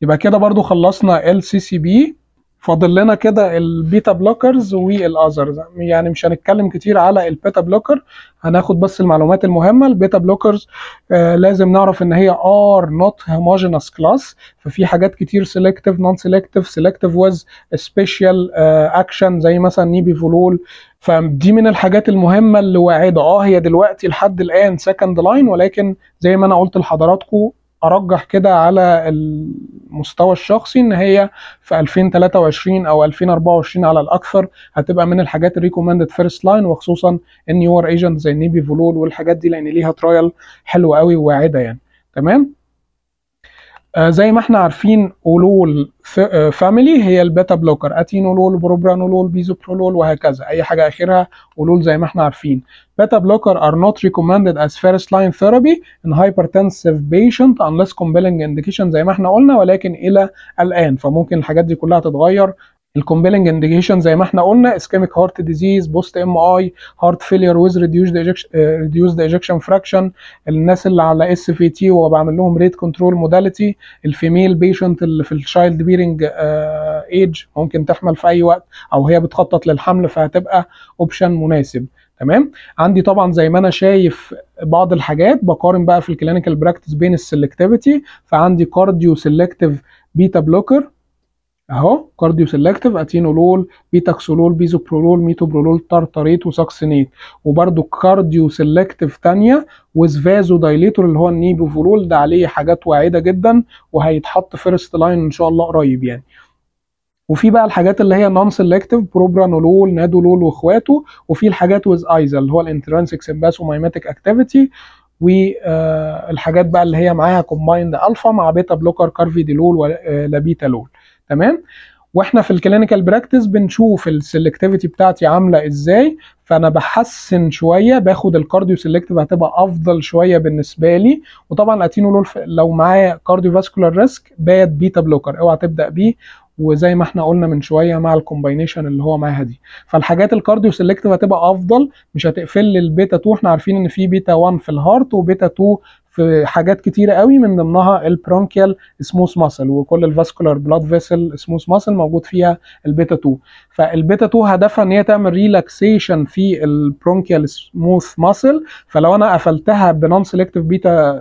A: يبقى كده برضو خلصنا ال سي سي بي فاضل لنا كده البيتا بلوكرز والاذرز يعني مش هنتكلم كتير على البيتا بلوكر هناخد بس المعلومات المهمه البيتا بلوكرز آه لازم نعرف ان هي ار نوت هوموجينس كلاس ففي حاجات كتير سيلكتيف نون سيلكتيف سيلكتيف واز سبيشال اكشن زي مثلا نيبي فولول فدي من الحاجات المهمه اللي واعده اه هي دلوقتي لحد الان سكند لاين ولكن زي ما انا قلت لحضراتكم ارجح كده على المستوى الشخصي ان هي في 2023 او 2024 على الاكثر هتبقى من الحاجات الريكومندد فيرست لاين وخصوصا النيور ايجنت زي النيبي فولول والحاجات دي لان ليها ترايل حلو قوي وواعده يعني تمام آه، زي ما احنا عارفين اولول فاميلي آه، هي البيتا بلوكر اتينولول بروبرانولول بيزوبرولول وهكذا اي حاجه اخرها اولول زي ما احنا عارفين بيتا بلوكر are not recommended as first line therapy in hypertensive patient unless compelling indication زي ما احنا قلنا ولكن الى الان فممكن الحاجات دي كلها تتغير الكومبيلنج انديكيشن زي ما احنا قلنا اسكيميك هارت ديزيز بوست ام اي هارت فيلير ويز ريديوسد ايجكشن فراكشن الناس اللي على اس في تي وبعمل لهم ريت كنترول موداليتي الفيميل بيشنت اللي في الشايلد بيرنج ايج ممكن تحمل في اي وقت او هي بتخطط للحمل فهتبقى اوبشن مناسب تمام عندي طبعا زي ما انا شايف بعض الحاجات بقارن بقى في الكلينيكال براكتس بين السلكتيفيتي فعندي كارديو سلكتيف بيتا بلوكر اهو كارديو سيلكتيف اتينولول بيتاكسولول بيزوبرولول ميتوبرولول تارتاريت وساكسينيت وبرده كارديو سيلكتيف ثانيه وزفازو دايليتور اللي هو النيبوفولول ده عليه حاجات واعده جدا وهيتحط فيرست لاين ان شاء الله قريب يعني وفي بقى الحاجات اللي هي نون سيلكتيف بروبرانولول نادولول واخواته وفي الحاجات ويز ايزا اللي هو الانترانسيك سيمباسومايماتيك اكتيفيتي والحاجات بقى اللي هي معاها كومبايند الفا مع بيتا بلوكر كارفيديلول ولابيتالول تمام واحنا في الكلينيكال براكتس بنشوف السلكتيفيتي بتاعتي عامله ازاي فانا بحسن شويه باخد الكارديو سيلكتيف هتبقى افضل شويه بالنسبه لي وطبعا اتينولول لو معايا كارديو فاسكولار ريسك باد بيتا بلوكر اوعى تبدا بيه وزي ما احنا قلنا من شويه مع الكومباينيشن اللي هو معاها دي فالحاجات الكارديو سيلكتيف هتبقى افضل مش هتقفل لي البيتا 2 احنا عارفين ان في بيتا 1 في الهارت وبيتا 2 في حاجات كتيره قوي من ضمنها البرونكيال سموث ماسل وكل الفاسكولار بلاد فيسل سموث ماسل موجود فيها البيتا 2 فالبيتا 2 هدفها ان هي تعمل ريلاكسيشن في البرونكيال سموث ماسل فلو انا قفلتها بنون سيلكتيف بيتا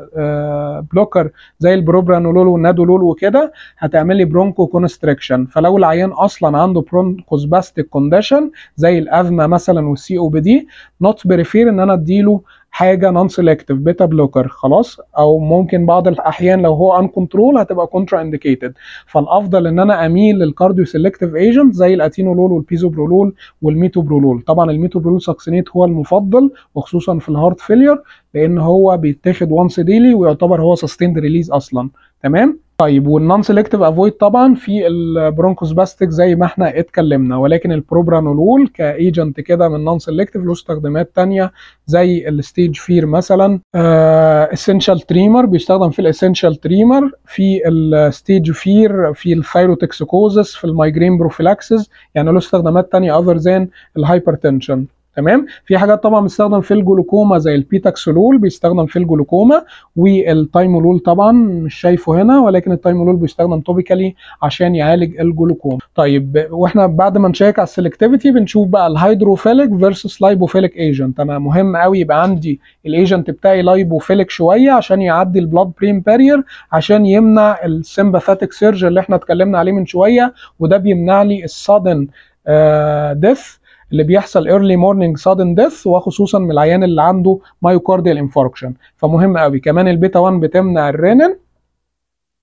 A: بلوكر زي البروبرانولول والنادولول وكده هتعمل لي برونكو كونستريكشن فلو العيان اصلا عنده برونكوسباستيك كونديشن زي الافما مثلا والسي او بي دي نوت بريفير ان انا اديله حاجه نون سيلكتيف بيتا بلوكر خلاص او ممكن بعض الاحيان لو هو ان كنترول هتبقى كونترا انديكيتد فالافضل ان انا اميل للكارديو سيلكتيف ايجنت زي الاتينولول والبيزوبرولول والميتوبرولول طبعا الميتوبرولول ساكسينيت هو المفضل وخصوصا في الهارت فيلير لان هو بيتاخد وانس ديلي ويعتبر هو سستيند ريليز اصلا تمام طيب والنون سيلكتيف افويد طبعا في البرونكوسباستيك زي ما احنا اتكلمنا ولكن البروبرانولول كايجنت كده من نون سيلكتيف له استخدامات ثانيه زي الستيج فير مثلا اسينشال آه، تريمر بيستخدم في الاسينشال تريمر في الستيج فير في الثايروتكسيكوزس في المايجرين بروفيلاكسس يعني له استخدامات ثانيه اذر ذان الهايبرتنشن تمام في حاجات طبعا بتستخدم في الجلوكوما زي البيتاكسولول بيستخدم في الجلوكوما والتايمولول طبعا مش شايفه هنا ولكن التايمولول بيستخدم توبيكالي عشان يعالج الجلوكوما طيب واحنا بعد ما نشيك على السلكتيفيتي بنشوف بقى الهيدروفيليك فيرسس لايبوفيليك ايجنت انا مهم قوي يبقى عندي الايجنت بتاعي لايبوفيليك شويه عشان يعدي البلاد برين بارير عشان يمنع السمباثاتيك سيرج اللي احنا اتكلمنا عليه من شويه وده بيمنع لي السادن آه، ديث uh, اللي بيحصل ايرلي مورنينج سادن ديث وخصوصا من العيان اللي عنده مايوكارديال انفاركشن فمهم قوي كمان البيتا 1 بتمنع الرينين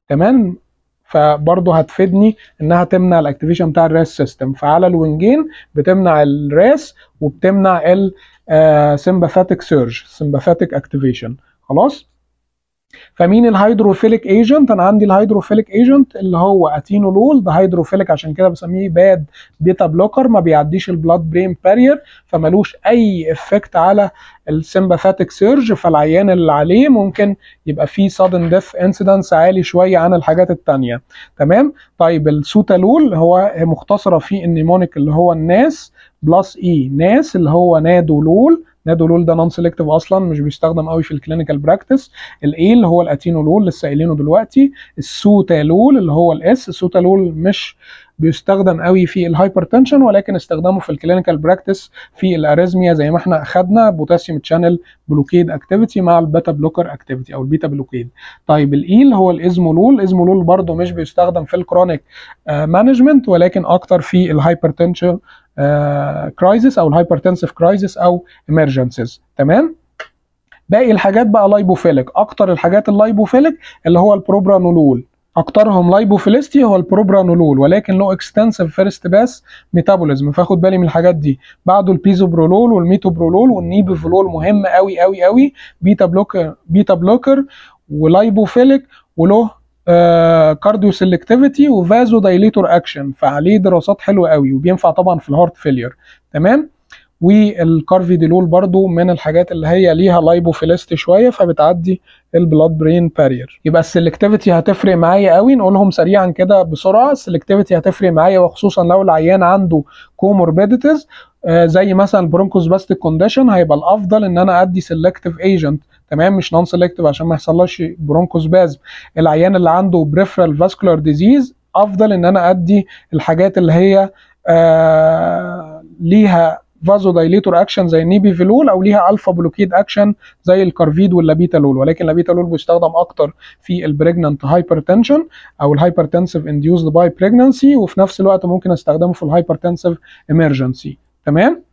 A: تمام فبرضه هتفيدني انها تمنع الاكتيفيشن بتاع الراس سيستم فعلى الوينجين بتمنع الراس وبتمنع السمباثاتيك سيرج سمباثاتيك اكتيفيشن خلاص فمين الهيدروفيليك ايجنت انا عندي الهيدروفيليك ايجنت اللي هو اتينولول ده هيدروفيليك عشان كده بسميه باد بيتا بلوكر ما بيعديش البلاد برين بارير فملوش اي افكت على السيمباثاتيك سيرج فالعيان اللي عليه ممكن يبقى فيه سادن ديث انسيدنس عالي شويه عن الحاجات الثانيه تمام طيب السوتالول هو مختصره في النيمونيك اللي هو الناس بلس اي e، ناس اللي هو نادولول نادولول ده نون سيلكتيف اصلا مش بيستخدم قوي في الكلينيكال براكتس الايل هو الاتينولول لسه قايلينه دلوقتي السوتالول اللي هو الاس السوتالول مش بيستخدم قوي في الهايبرتنشن ولكن استخدامه في الكلينيكال براكتس في الاريزميا زي ما احنا اخدنا بوتاسيوم تشانل بلوكيد اكتيفيتي مع البيتا بلوكر اكتيفيتي او البيتا بلوكيد طيب الايل هو الازمولول الازمولول برده مش بيستخدم في الكرونيك مانجمنت آه، ولكن اكتر في الهايبرتنشن كرايزس آه، او الهايبرتنسيف كرايزس او ايمرجنسيز تمام باقي الحاجات بقى لايبوفيلك اكتر الحاجات اللايبوفيلك اللي هو البروبرانولول اكترهم لايبوفيلستي هو البروبرانولول ولكن له اكستنسيف فيرست باس ميتابوليزم فاخد بالي من الحاجات دي بعده البيزوبرولول والميتوبرولول والنيبيفولول مهم قوي قوي قوي بيتا بلوكر بيتا بلوكر ولايبوفيلك وله كارديو سيلكتيفيتي وفازو دايليتور اكشن فعليه دراسات حلوه قوي وبينفع طبعا في الهارت فيلير تمام ديلول برضو من الحاجات اللي هي ليها لايبوفيلست شويه فبتعدي البلاد برين بارير يبقى السلكتيفيتي هتفرق معايا قوي نقولهم سريعا كده بسرعه السلكتيفيتي هتفرق معايا وخصوصا لو العيان عنده كوموربيديتيز آه زي مثلا البرونكوس باستيك كونديشن هيبقى الافضل ان انا ادي سلكتيف ايجنت تمام مش نون سيلكتيف عشان ما يحصلش برونكوسبازم العيان اللي عنده بريفرال فاسكولار ديزيز افضل ان انا ادي الحاجات اللي هي آه ليها فازو دايليتور اكشن زي النيبي فيلول او ليها الفا بلوكيد اكشن زي الكارفيد واللابيتالول ولكن اللابيتالول بيستخدم اكتر في البريجنانت هايبرتنشن او الهايبرتنسيف انديوزد باي بريجننسي وفي نفس الوقت ممكن استخدمه في الهايبرتنسيف ايمرجنسي تمام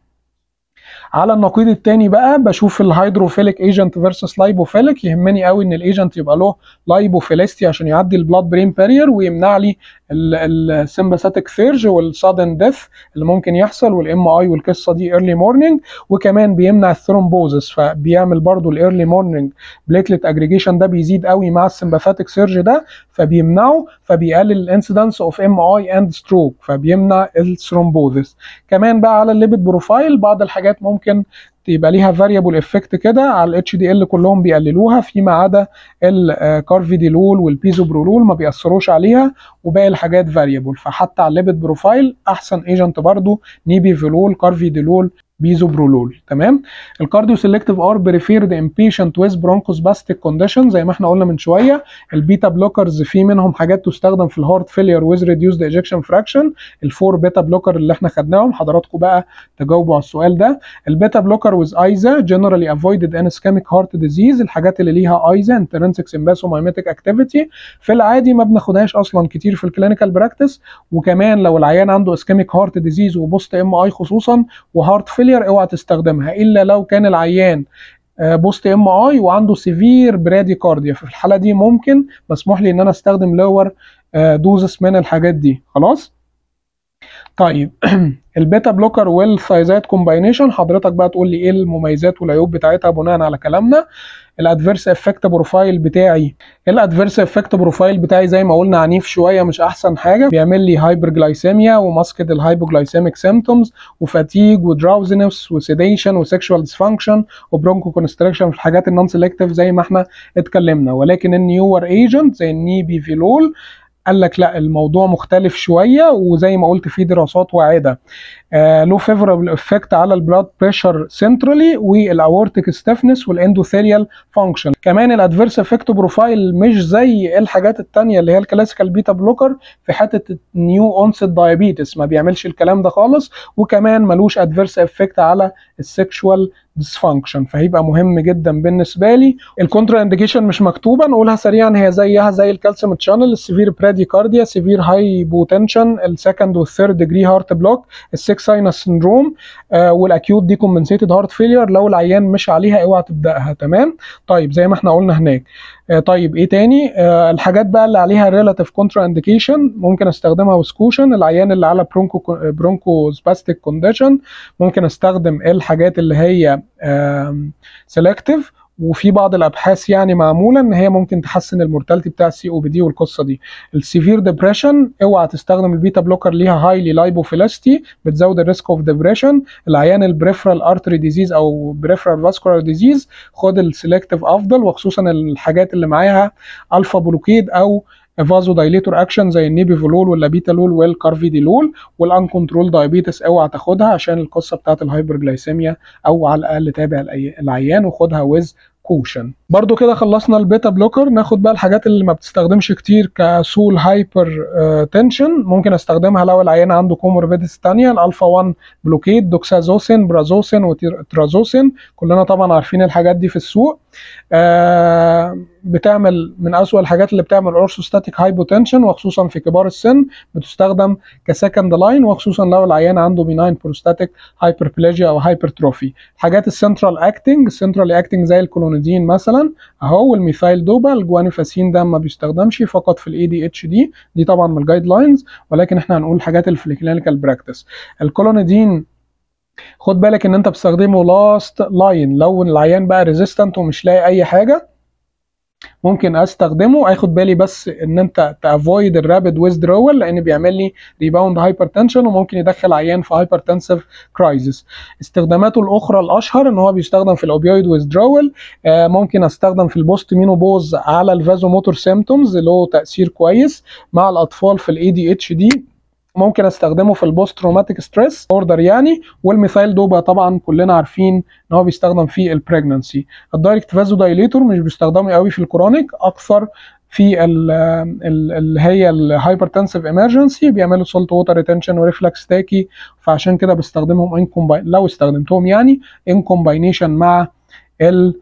A: على النقيض الثاني بقى بشوف الهيدروفيليك ايجنت فيرسس لايبوفيليك يهمني قوي ان الايجنت يبقى له لايبوفيليستي عشان يعدي البلاد برين بارير ويمنع لي السمباثيتك سيرج والسادن ديث اللي ممكن يحصل والام اي والقصه دي ايرلي مورنينج وكمان بيمنع الثرومبوزس فبيعمل برضو الايرلي مورنينج بليتلت اجريجيشن ده بيزيد قوي مع السمباثيتك سيرج ده فبيمنعه فبيقلل الانسيدنس اوف ام اي اند ستروك فبيمنع الثرومبوزس كمان بقى على الليبيد بروفايل بعض الحاجات ممكن يبقى ليها فاريبل افكت كده على الاتش دي ال كلهم بيقللوها فيما عدا الكارفيديلول آه، والبيزوبرولول ما بيأثروش عليها وباقي الحاجات فاريبل فحتى على الليبت بروفايل احسن ايجنت برضو نيبيفيلول كارفيديلول بيزوبرولول تمام الكارديو سيلكتيف ار بريفيرد ان بيشنت ويز باستيك كونديشن زي ما احنا قلنا من شويه البيتا بلوكرز في منهم حاجات تستخدم في الهارت فيلير ويز ريديوسد ايجكشن فراكشن الفور بيتا بلوكر اللي احنا خدناهم حضراتكم بقى تجاوبوا على السؤال ده البيتا بلوكر ويز ايزا جنرالي افويدد ان اسكيميك هارت ديزيز الحاجات اللي ليها ايزا انترنسك سمباسو مايماتيك اكتيفيتي في العادي ما بناخدهاش اصلا كتير في الكلينيكال براكتس وكمان لو العيان عنده اسكيميك هارت ديزيز وبوست ام اي خصوصا وهارت فيلير فيلير اوعى تستخدمها الا لو كان العيان آه، بوست ام اي وعنده سيفير برادي كارديا في الحاله دي ممكن مسموح لي ان انا استخدم لور دوزس آه، من الحاجات دي خلاص طيب *clears throat* البيتا بلوكر والثايزات كومباينيشن حضرتك بقى تقول لي ايه المميزات والعيوب بتاعتها بناء على كلامنا الادفيرس افكت بروفايل بتاعي الادفيرس افكت بروفايل بتاعي زي ما قلنا عنيف شويه مش احسن حاجه بيعمل لي هايبر جلايسيميا وماسكه الهايبوجلايسيميك سيمتومز وفاتيج ودراوزنس وسيديشن وسكشوال ديسفانكشن وبرونكو كونستريكشن في الحاجات النون سيلكتيف زي ما احنا اتكلمنا ولكن النيور ايجنت زي الني فيلول قال لك لا الموضوع مختلف شويه وزي ما قلت في دراسات واعده له فيفورابل افكت على البلاد بريشر سنترالي والاورتيك ستيفنس والاندوثيريال فانكشن كمان الادفيرس افكت بروفايل مش زي الحاجات الثانيه اللي هي الكلاسيكال بيتا بلوكر في حته النيو اونست دايابيتس ما بيعملش الكلام ده خالص وكمان ملوش ادفيرس افكت على السكشوال ديسفانكشن فهيبقى مهم جدا بالنسبه لي الكونترا انديكيشن مش مكتوبه نقولها سريعا هي زيها زي الكالسيوم تشانل السيفير براديكارديا سيفير هايبوتنشن السكند والثيرد ديجري هارت بلوك السكس اكوتيك ساينس سندروم والاكيوت دي كومبنسيتد هارت فيلير لو العيان مش عليها اوعى تبداها تمام طيب زي ما احنا قلنا هناك آه، طيب ايه تاني آه الحاجات بقى اللي عليها ريلاتيف كونترا انديكيشن ممكن استخدمها وسكوشن العيان اللي على برونكو برونكو سباستيك كونديشن ممكن استخدم الحاجات اللي هي سيلكتيف وفي بعض الابحاث يعني معموله ان هي ممكن تحسن المورتاليتي بتاع السي او بي دي والقصه دي السيفير ديبريشن اوعى تستخدم البيتا بلوكر ليها هايلي لايبوفيلاستي بتزود الريسك اوف ديبريشن العيان البريفرال ارتري ديزيز او بريفرال فاسكولار ديزيز خد السيلكتيف افضل وخصوصا الحاجات اللي معاها الفا بلوكيد او فازو دايليتور اكشن زي النيبيفولول بيتالول والكارفيديلول كنترول دايابيتس اوعى تاخدها عشان القصه بتاعت الهايبرجلايسيميا او على الاقل تابع العيان وخدها ويز كوشن برضو كده خلصنا البيتا بلوكر ناخد بقى الحاجات اللي ما بتستخدمش كتير كسول هايبر آه، تنشن ممكن استخدمها لو العيان عنده كوموربيدس تانية الالفا 1 بلوكيد دوكسازوسين برازوسين وترازوسين كلنا طبعا عارفين الحاجات دي في السوق آه بتعمل من اسوء الحاجات اللي بتعمل اورثوستاتيك هايبوتنشن وخصوصا في كبار السن بتستخدم كسكند لاين وخصوصا لو العيان عنده بيناين بروستاتيك هايبربليجيا او هايبرتروفي حاجات السنترال اكتنج السنترال اكتنج زي الكلونيدين مثلا اهو والميثايل دوبا الجوانيفاسين ده ما بيستخدمش فقط في الاي دي اتش دي دي طبعا من الجايد لاينز ولكن احنا هنقول الحاجات اللي في الكلينيكال براكتس الكلونيدين خد بالك ان انت بتستخدمه لاست لاين لو العيان بقى ريزيستنت ومش لاقي اي حاجه ممكن استخدمه اخد بالي بس ان انت تافويد الرابد ويزدرول لان بيعمل لي ريباوند هايبر تنشن وممكن يدخل عيان في هايبر تنسيف كرايزس استخداماته الاخرى الاشهر ان هو بيستخدم في الاوبيويد ويزدرول آه ممكن استخدم في البوست مينوبوز على الفازو موتور سيمتومز له تاثير كويس مع الاطفال في الاي دي اتش دي ممكن استخدمه في البوست تروماتيك ستريس اوردر يعني والميثايل دوبا طبعا كلنا عارفين ان هو بيستخدم في البريجننسي الدايركت فازو دايليتور مش بيستخدمه قوي في الكرونيك اكثر في اللي هي الهايبرتنسيف ايمرجنسي بيعملوا سولت ووتر ريتنشن وريفلكس تاكي فعشان كده بستخدمهم ان لو استخدمتهم يعني ان كومباينيشن مع ال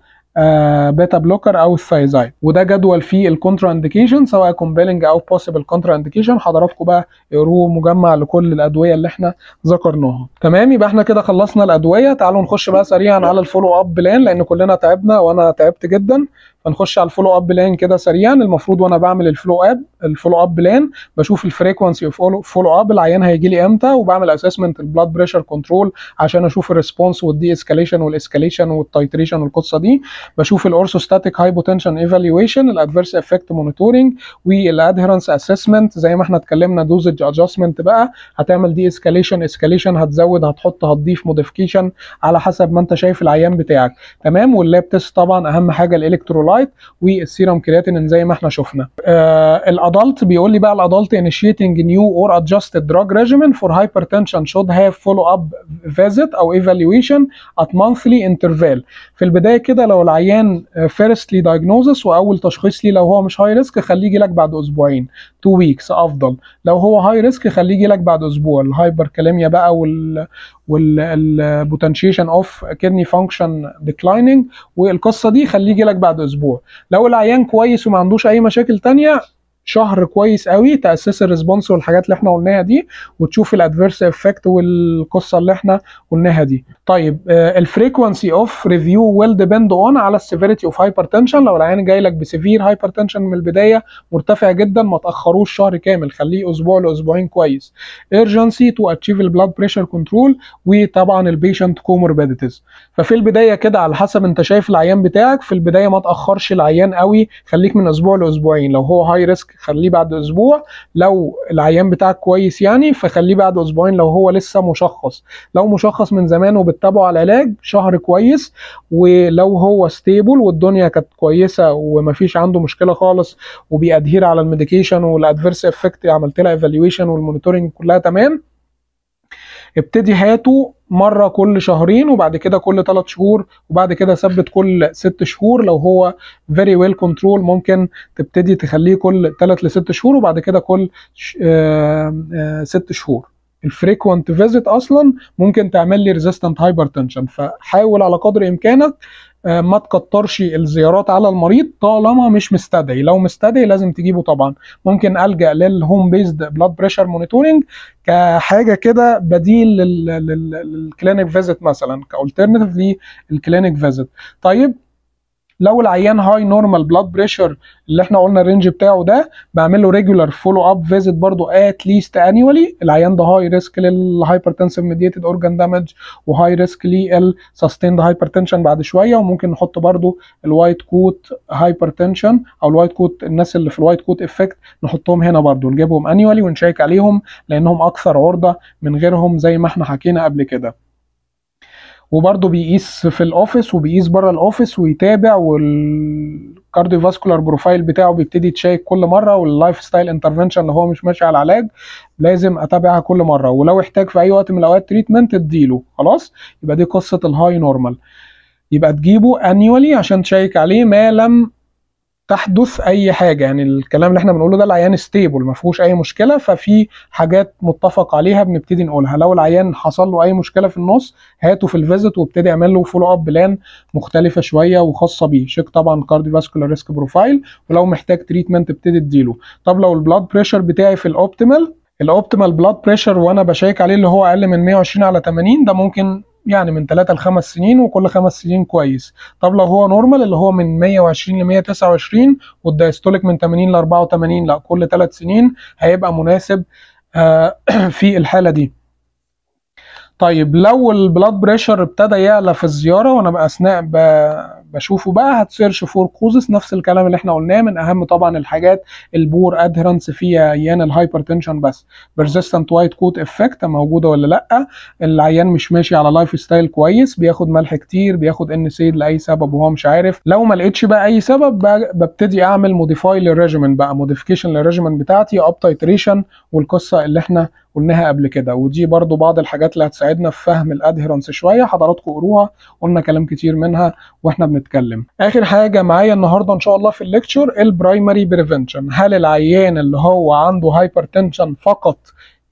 A: بيتا آه، بلوكر او الثايزايد وده جدول فيه الكونترا اندكيشن سواء كومبيلنج او بوسيبل كونترا اندكيشن حضراتكم بقى اقروه مجمع لكل الادويه اللي احنا ذكرناها تمام يبقى احنا كده خلصنا الادويه تعالوا نخش بقى سريعا على الفولو اب بلان لان كلنا تعبنا وانا تعبت جدا فنخش على الفولو اب بلان كده سريعا المفروض وانا بعمل الفولو اب الفولو اب بلان بشوف الفريكونسي اوف فولو اب العيان هيجي لي امتى وبعمل اسسمنت البلاد بريشر كنترول عشان اشوف الريسبونس والدي اسكاليشن والاسكاليشن والتايتريشن والقصه دي بشوف الاورثوستاتيك هاي بوتنشن ايفالويشن الادفيرس افكت مونيتورنج والادهرنس اسسمنت زي ما احنا اتكلمنا دوزج ادجستمنت بقى هتعمل دي اسكاليشن اسكاليشن هتزود هتحط هتضيف موديفيكيشن على حسب ما انت شايف العيان بتاعك تمام واللاب تيست طبعا اهم حاجه الالكترو الكاريولايت والسيرم كرياتينين زي ما احنا شفنا آه الادلت بيقول لي بقى الادلت انيشيتنج نيو اور ادجستد دراج ريجيمين فور هايبرتنشن شود هاف فولو اب فيزيت او ايفالويشن ات مانثلي انترفال في البدايه كده لو العيان فيرستلي آه، دايجنوزس واول تشخيص ليه لو هو مش هاي ريسك خليه يجي لك بعد اسبوعين تو ويكس افضل لو هو هاي ريسك خليه يجي لك بعد اسبوع الهايبر كاليميا بقى وال والبوتنشيشن اوف كدني فانكشن ديكلايننج والقصه دي خليه يجي لك بعد اسبوع لو العيان كويس وما عندوش اي مشاكل تانية شهر كويس قوي تاسيس الريسبونس والحاجات اللي احنا قلناها دي وتشوف الادفيرس افكت والقصه اللي احنا قلناها دي طيب الفريكونسي اوف ريفيو ويل ديبند اون على السيفيريتي اوف هايبرتنشن لو العيان جاي لك بسيفير هايبرتنشن من البدايه مرتفع جدا ما تاخروش شهر كامل خليه اسبوع لاسبوعين كويس ايرجنسي تو اتشيف البلاد بريشر كنترول وطبعا البيشنت كوموربيديتيز ففي البدايه كده على حسب انت شايف العيان بتاعك في البدايه ما تاخرش العيان قوي خليك من اسبوع لاسبوعين لو هو هاي ريسك خليه بعد اسبوع لو العيان بتاعك كويس يعني فخليه بعد اسبوعين لو هو لسه مشخص لو مشخص من زمان وبتتابعه على العلاج شهر كويس ولو هو ستيبل والدنيا كانت كويسه ومفيش عنده مشكله خالص وبيأدهير على الميديكيشن والادفيرس افكت عملت لها ايفالويشن والمونيتورنج كلها تمام ابتدي هاته مره كل شهرين وبعد كده كل ثلاث شهور وبعد كده ثبت كل ست شهور لو هو فيري ويل كنترول ممكن تبتدي تخليه كل ثلاث لست شهور وبعد كده كل آه، آه، ست شهور الفريكوينت فيزيت اصلا ممكن تعمل لي ريزيستنت هايبرتنشن فحاول على قدر امكانك آه، ما تكترش الزيارات على المريض طالما مش مستدعي لو مستدعي لازم تجيبه طبعا ممكن الجا للهوم بيزد بلاد بريشر مونيتورنج كحاجه كده بديل للكلينيك فيزيت مثلا كالترناتيف للكلينيك فيزيت طيب لو العيان هاي نورمال بلاد بريشر اللي احنا قلنا الرينج بتاعه ده بعمل له ريجولار فولو اب فيزيت برضه ات ليست انيوالي العيان ده هاي ريسك للهايبرتنسيف ميديتد اورجان دامج وهاي ريسك للسستيند هايبرتنشن بعد شويه وممكن نحط برضه الوايت كوت هايبرتنشن او الوايت كوت الناس اللي في الوايت كوت افكت نحطهم هنا برضه نجيبهم انيوالي ونشيك عليهم لانهم اكثر عرضه من غيرهم زي ما احنا حكينا قبل كده وبرضه بيقيس في الاوفيس وبيقيس بره الاوفيس ويتابع والكارديو فاسكولار بروفايل بتاعه بيبتدي يتشيك كل مره واللايف ستايل انترفنشن اللي هو مش ماشي على العلاج لازم اتابعها كل مره ولو احتاج في اي وقت من الاوقات تريتمنت اديله خلاص يبقى دي قصه الهاي نورمال يبقى تجيبه انيولي عشان تشيك عليه ما لم تحدث اي حاجه يعني الكلام اللي احنا بنقوله ده العيان ستيبل ما فيهوش اي مشكله ففي حاجات متفق عليها بنبتدي نقولها لو العيان حصل له اي مشكله في النص هاته في الفيزيت وابتدي اعمل له فولو اب بلان مختلفه شويه وخاصه بيه شيك طبعا كارديوفاسكولار ريسك بروفايل ولو محتاج تريتمنت ابتدي اديله طب لو البلاد بريشر بتاعي في الاوبتيمال الاوبتيمال بلاد بريشر وانا بشيك عليه اللي هو اقل من 120 على 80 ده ممكن يعني من 3 ل 5 سنين وكل 5 سنين كويس طب لو هو نورمال اللي هو من 120 ل 129 والدايستوليك من 80 ل 84 لا كل 3 سنين هيبقى مناسب آه، *clears throat* في الحاله دي طيب لو البلاد بريشر ابتدى يعلى في الزياره وانا باثناء بشوفه بقى هتسيرش فور كوزس نفس الكلام اللي احنا قلناه من اهم طبعا الحاجات البور ادهرنس في عيان الهايبر تنشن بس بيرزيستنت وايت كوت افكت موجوده ولا لا العيان مش ماشي على لايف ستايل كويس بياخد ملح كتير بياخد ان سيد لاي سبب وهو مش عارف لو ما لقيتش بقى اي سبب ببتدي اعمل موديفاي للريجيمن بقى موديفيكيشن للريجيمن بتاعتي اب تايتريشن والقصه اللي احنا قلناها قبل كده ودي برضو بعض الحاجات اللي هتساعدنا في فهم الادهرنس شويه حضراتكم قروها قلنا كلام كتير منها واحنا بن نتكلم اخر حاجه معايا النهارده ان شاء الله في الليكتشر البرايمري بريفنشن هل العيان اللي هو عنده هايبرتنشن فقط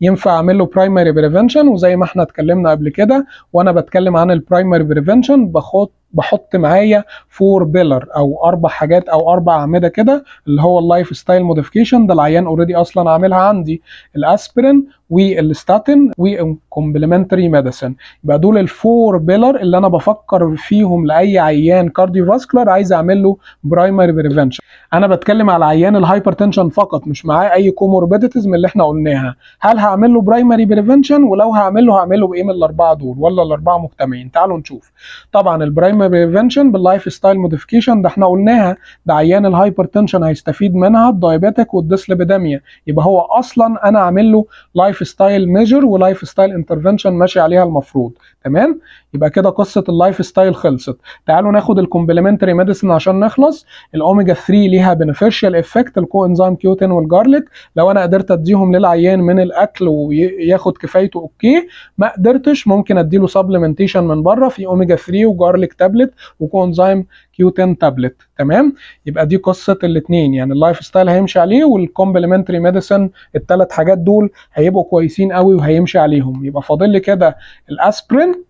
A: ينفع اعمل له برايمري بريفنشن وزي ما احنا اتكلمنا قبل كده وانا بتكلم عن البرايمري بريفنشن بخط بحط معايا فور بيلر او اربع حاجات او اربع اعمده كده اللي هو اللايف ستايل موديفيكيشن ده العيان اوريدي اصلا عاملها عندي الاسبرين والستاتين والكومبلمنتري ميديسن يبقى دول الفور بيلر اللي انا بفكر فيهم لاي عيان كارديو فاسكولار عايز اعمل له برايمري بريفنشن انا بتكلم على عيان الهايبرتنشن فقط مش معاه اي كوموربيديتيز من اللي احنا قلناها هل هعمل له برايمري بريفنشن ولو هعمل له هعمله بايه من الاربعه دول ولا الاربعه مجتمعين تعالوا نشوف طبعا البرايمري بريفنشن باللايف ستايل موديفيكيشن ده احنا قلناها ده عيان الهايبرتنشن هيستفيد منها الدايابيتك والديسليبيداميا يبقى هو اصلا انا اعمل له لايف لايف ستايل ميجر ولايف ستايل انترفنشن ماشي عليها المفروض تمام يبقى كده قصه اللايف ستايل خلصت تعالوا ناخد الكومبلمنتري ميديسن عشان نخلص الاوميجا 3 ليها بنفيشال افكت الكو انزيم كيو 10 والجارليك لو انا قدرت اديهم للعيان من الاكل وياخد كفايته اوكي ما قدرتش ممكن اديله سبلمنتيشن من بره في اوميجا 3 وجارليك تابلت وكو انزيم كيو 10 تابلت تمام يبقى دي قصه الاثنين يعني اللايف ستايل هيمشي عليه والكومبلمنتري ميديسن الثلاث حاجات دول هيبقوا كويسين قوي وهيمشي عليهم يبقى فاضل لي كده الاسبرين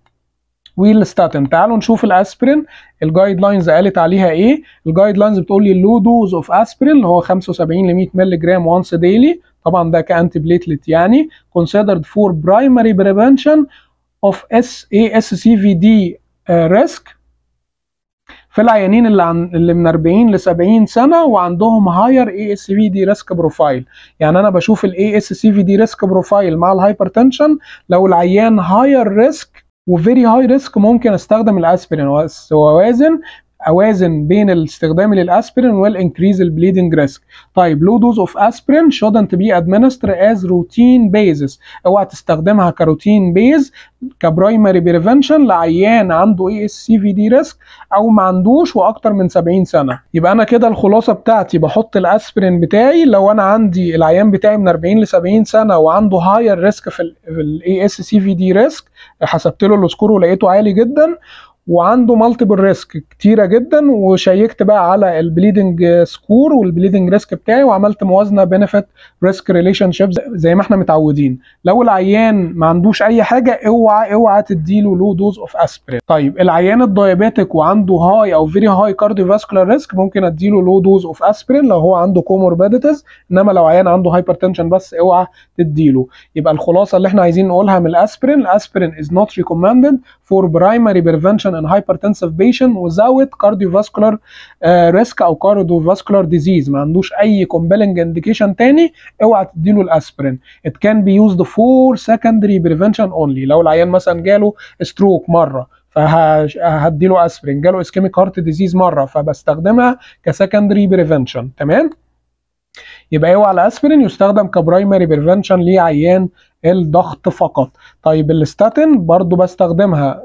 A: والستاتين تعالوا نشوف الاسبرين الجايد لاينز قالت عليها ايه الجايد لاينز بتقول لي اللو دوز اوف اسبرين اللي هو 75 ل 100 مللي جرام وانس ديلي طبعا ده كانتي بليتلت يعني considered for primary prevention of دي آه، risk في العيانين اللي عن اللي من 40 ل 70 سنه وعندهم هاير اي اس في دي ريسك بروفايل يعني انا بشوف الاي اس سي في دي ريسك بروفايل مع الهايبرتنشن لو العيان هاير ريسك وفيري هاي ريسك ممكن استخدم الاسبرين واوازن اوازن بين الاستخدام للاسبرين والانكريز البليدنج ريسك طيب لو دوز اوف اسبرين شودنت بي ادمنستر از روتين بيزس اوعى تستخدمها كروتين بيز كبرايمري بريفنشن لعيان عنده اي اس سي في دي ريسك او ما عندوش واكتر من 70 سنه يبقى انا كده الخلاصه بتاعتي بحط الاسبرين بتاعي لو انا عندي العيان بتاعي من 40 ل 70 سنه وعنده هاير ريسك في الاي اس سي في دي ريسك حسبت له السكور ولقيته عالي جدا وعنده مالتيبل ريسك كتيره جدا وشيكت بقى على البليدنج سكور والبليدنج ريسك بتاعي وعملت موازنه بنفيت ريسك ريليشن شيب زي ما احنا متعودين لو العيان ما عندوش اي حاجه اوعى اوعى تديله لو دوز اوف اسبرين طيب العيان الدايابيتك وعنده هاي او فيري هاي كارديوفاسكولار ريسك ممكن اديله لو دوز اوف اسبرين لو هو عنده كوموربيديتيز انما لو عيان عنده هايبرتنشن بس اوعى تديله يبقى الخلاصه اللي احنا عايزين نقولها من الاسبرين الاسبرين از نوت ريكومندد فور برايمري بريفنشن ان hypertensive patient without cardiovascular uh, risk او cardiovascular disease ما عندوش اي كومبلنج انديكيشن تاني اوعى تديله الاسبرين it can be used for secondary prevention only لو العيان مثلا جاله ستروك مره فهديله اسبرين جاله اسكيميك هارت ديزيز مره فبستخدمها كسكندري بريفنشن تمام يبقى اوعى الاسبرين يستخدم كبرايمري بريفنشن لعيان الضغط فقط طيب الاستاتين برضو بستخدمها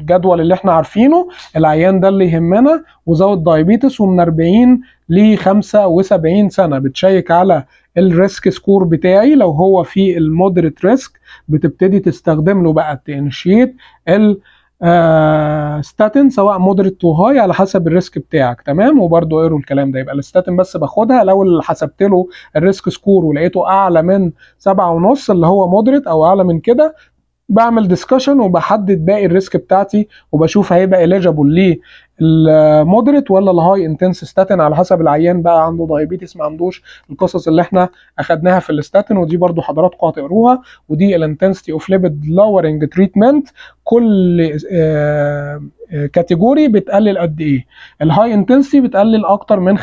A: الجدول اللي احنا عارفينه العيان ده اللي يهمنا وزود دايابيتس ومن 40 ل 75 سنه بتشيك على الريسك سكور بتاعي لو هو في المودريت ريسك بتبتدي تستخدم له بقى تنشيت ال آه ستاتين سواء مودريت تو هاي على حسب الريسك بتاعك تمام وبرده اقروا الكلام ده يبقى الستاتين بس باخدها لو حسبت له الريسك سكور ولقيته اعلى من سبعة ونص اللي هو مودريت او اعلى من كده بعمل ديسكشن وبحدد باقي الريسك بتاعتي وبشوف هيبقى اليجابل المودريت ولا الهاي انتنس ستاتين على حسب العيان بقى عنده دايابيتس ما عندوش القصص اللي احنا اخدناها في الستاتين ودي برضو حضراتكم هتقروها ودي الانتنسيتي اوف ليبيد لورنج تريتمنت كل آه كاتيجوري بتقلل قد ايه الهاي انتنسي بتقلل اكتر من 50%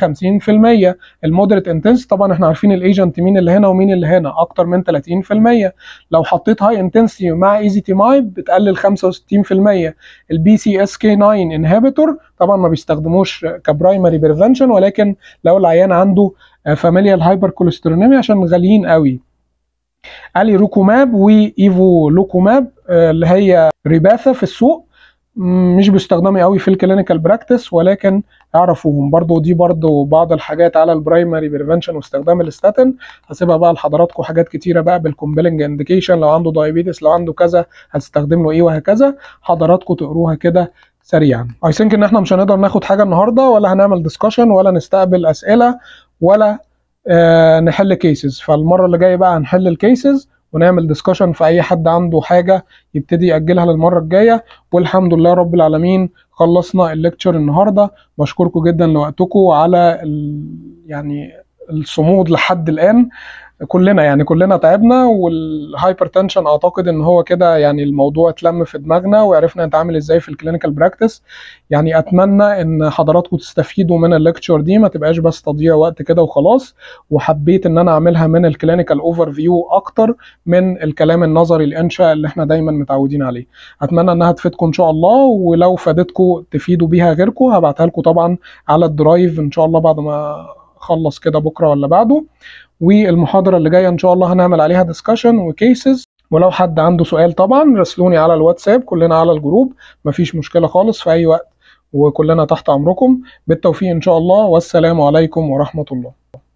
A: المودريت انتنسي طبعا احنا عارفين الايجنت مين اللي هنا ومين اللي هنا اكتر من 30% لو حطيت هاي انتنسي مع ايزي تي مايب بتقلل 65% البي سي اس كي 9 انهبيتور طبعا ما بيستخدموش كبرايمري بريفنشن ولكن لو العيان عنده فاميليال هايبر كوليسترونيميا عشان غاليين قوي الي روكوماب وايفو لوكوماب آه، اللي هي ريباثا في السوق مش باستخدامي قوي في الكلينيكال براكتس ولكن اعرفوهم برضو دي برضو بعض الحاجات على البرايمري بريفنشن واستخدام الاستاتين هسيبها بقى لحضراتكم حاجات كتيره بقى بالكومبيلنج انديكيشن لو عنده دايابيتس لو عنده كذا هتستخدم له ايه وهكذا حضراتكم تقروها كده سريعا اي ثينك ان احنا مش هنقدر ناخد حاجه النهارده ولا هنعمل ديسكشن ولا نستقبل اسئله ولا آه نحل كيسز فالمره اللي جايه بقى هنحل الكيسز ونعمل ديسكشن في اي حد عنده حاجه يبتدي ياجلها للمره الجايه والحمد لله رب العالمين خلصنا الليكتشر النهارده بشكركم جدا لوقتكم على ال... يعني الصمود لحد الان كلنا يعني كلنا تعبنا والهايبر تنشن اعتقد ان هو كده يعني الموضوع اتلم في دماغنا وعرفنا نتعامل ازاي في الكلينيكال براكتس يعني اتمنى ان حضراتكم تستفيدوا من الليكتشر دي ما تبقاش بس تضييع وقت كده وخلاص وحبيت ان انا اعملها من الكلينيكال اوفر فيو اكتر من الكلام النظري الانشاء اللي احنا دايما متعودين عليه اتمنى انها تفيدكم ان شاء الله ولو فادتكم تفيدوا بيها غيركم هبعتها لكم طبعا على الدرايف ان شاء الله بعد ما اخلص كده بكره ولا بعده والمحاضرة اللي جاية إن شاء الله هنعمل عليها ديسكشن وكيسز ولو حد عنده سؤال طبعا راسلوني على الواتساب كلنا على الجروب مفيش مشكلة خالص في أي وقت وكلنا تحت أمركم بالتوفيق إن شاء الله والسلام عليكم ورحمة الله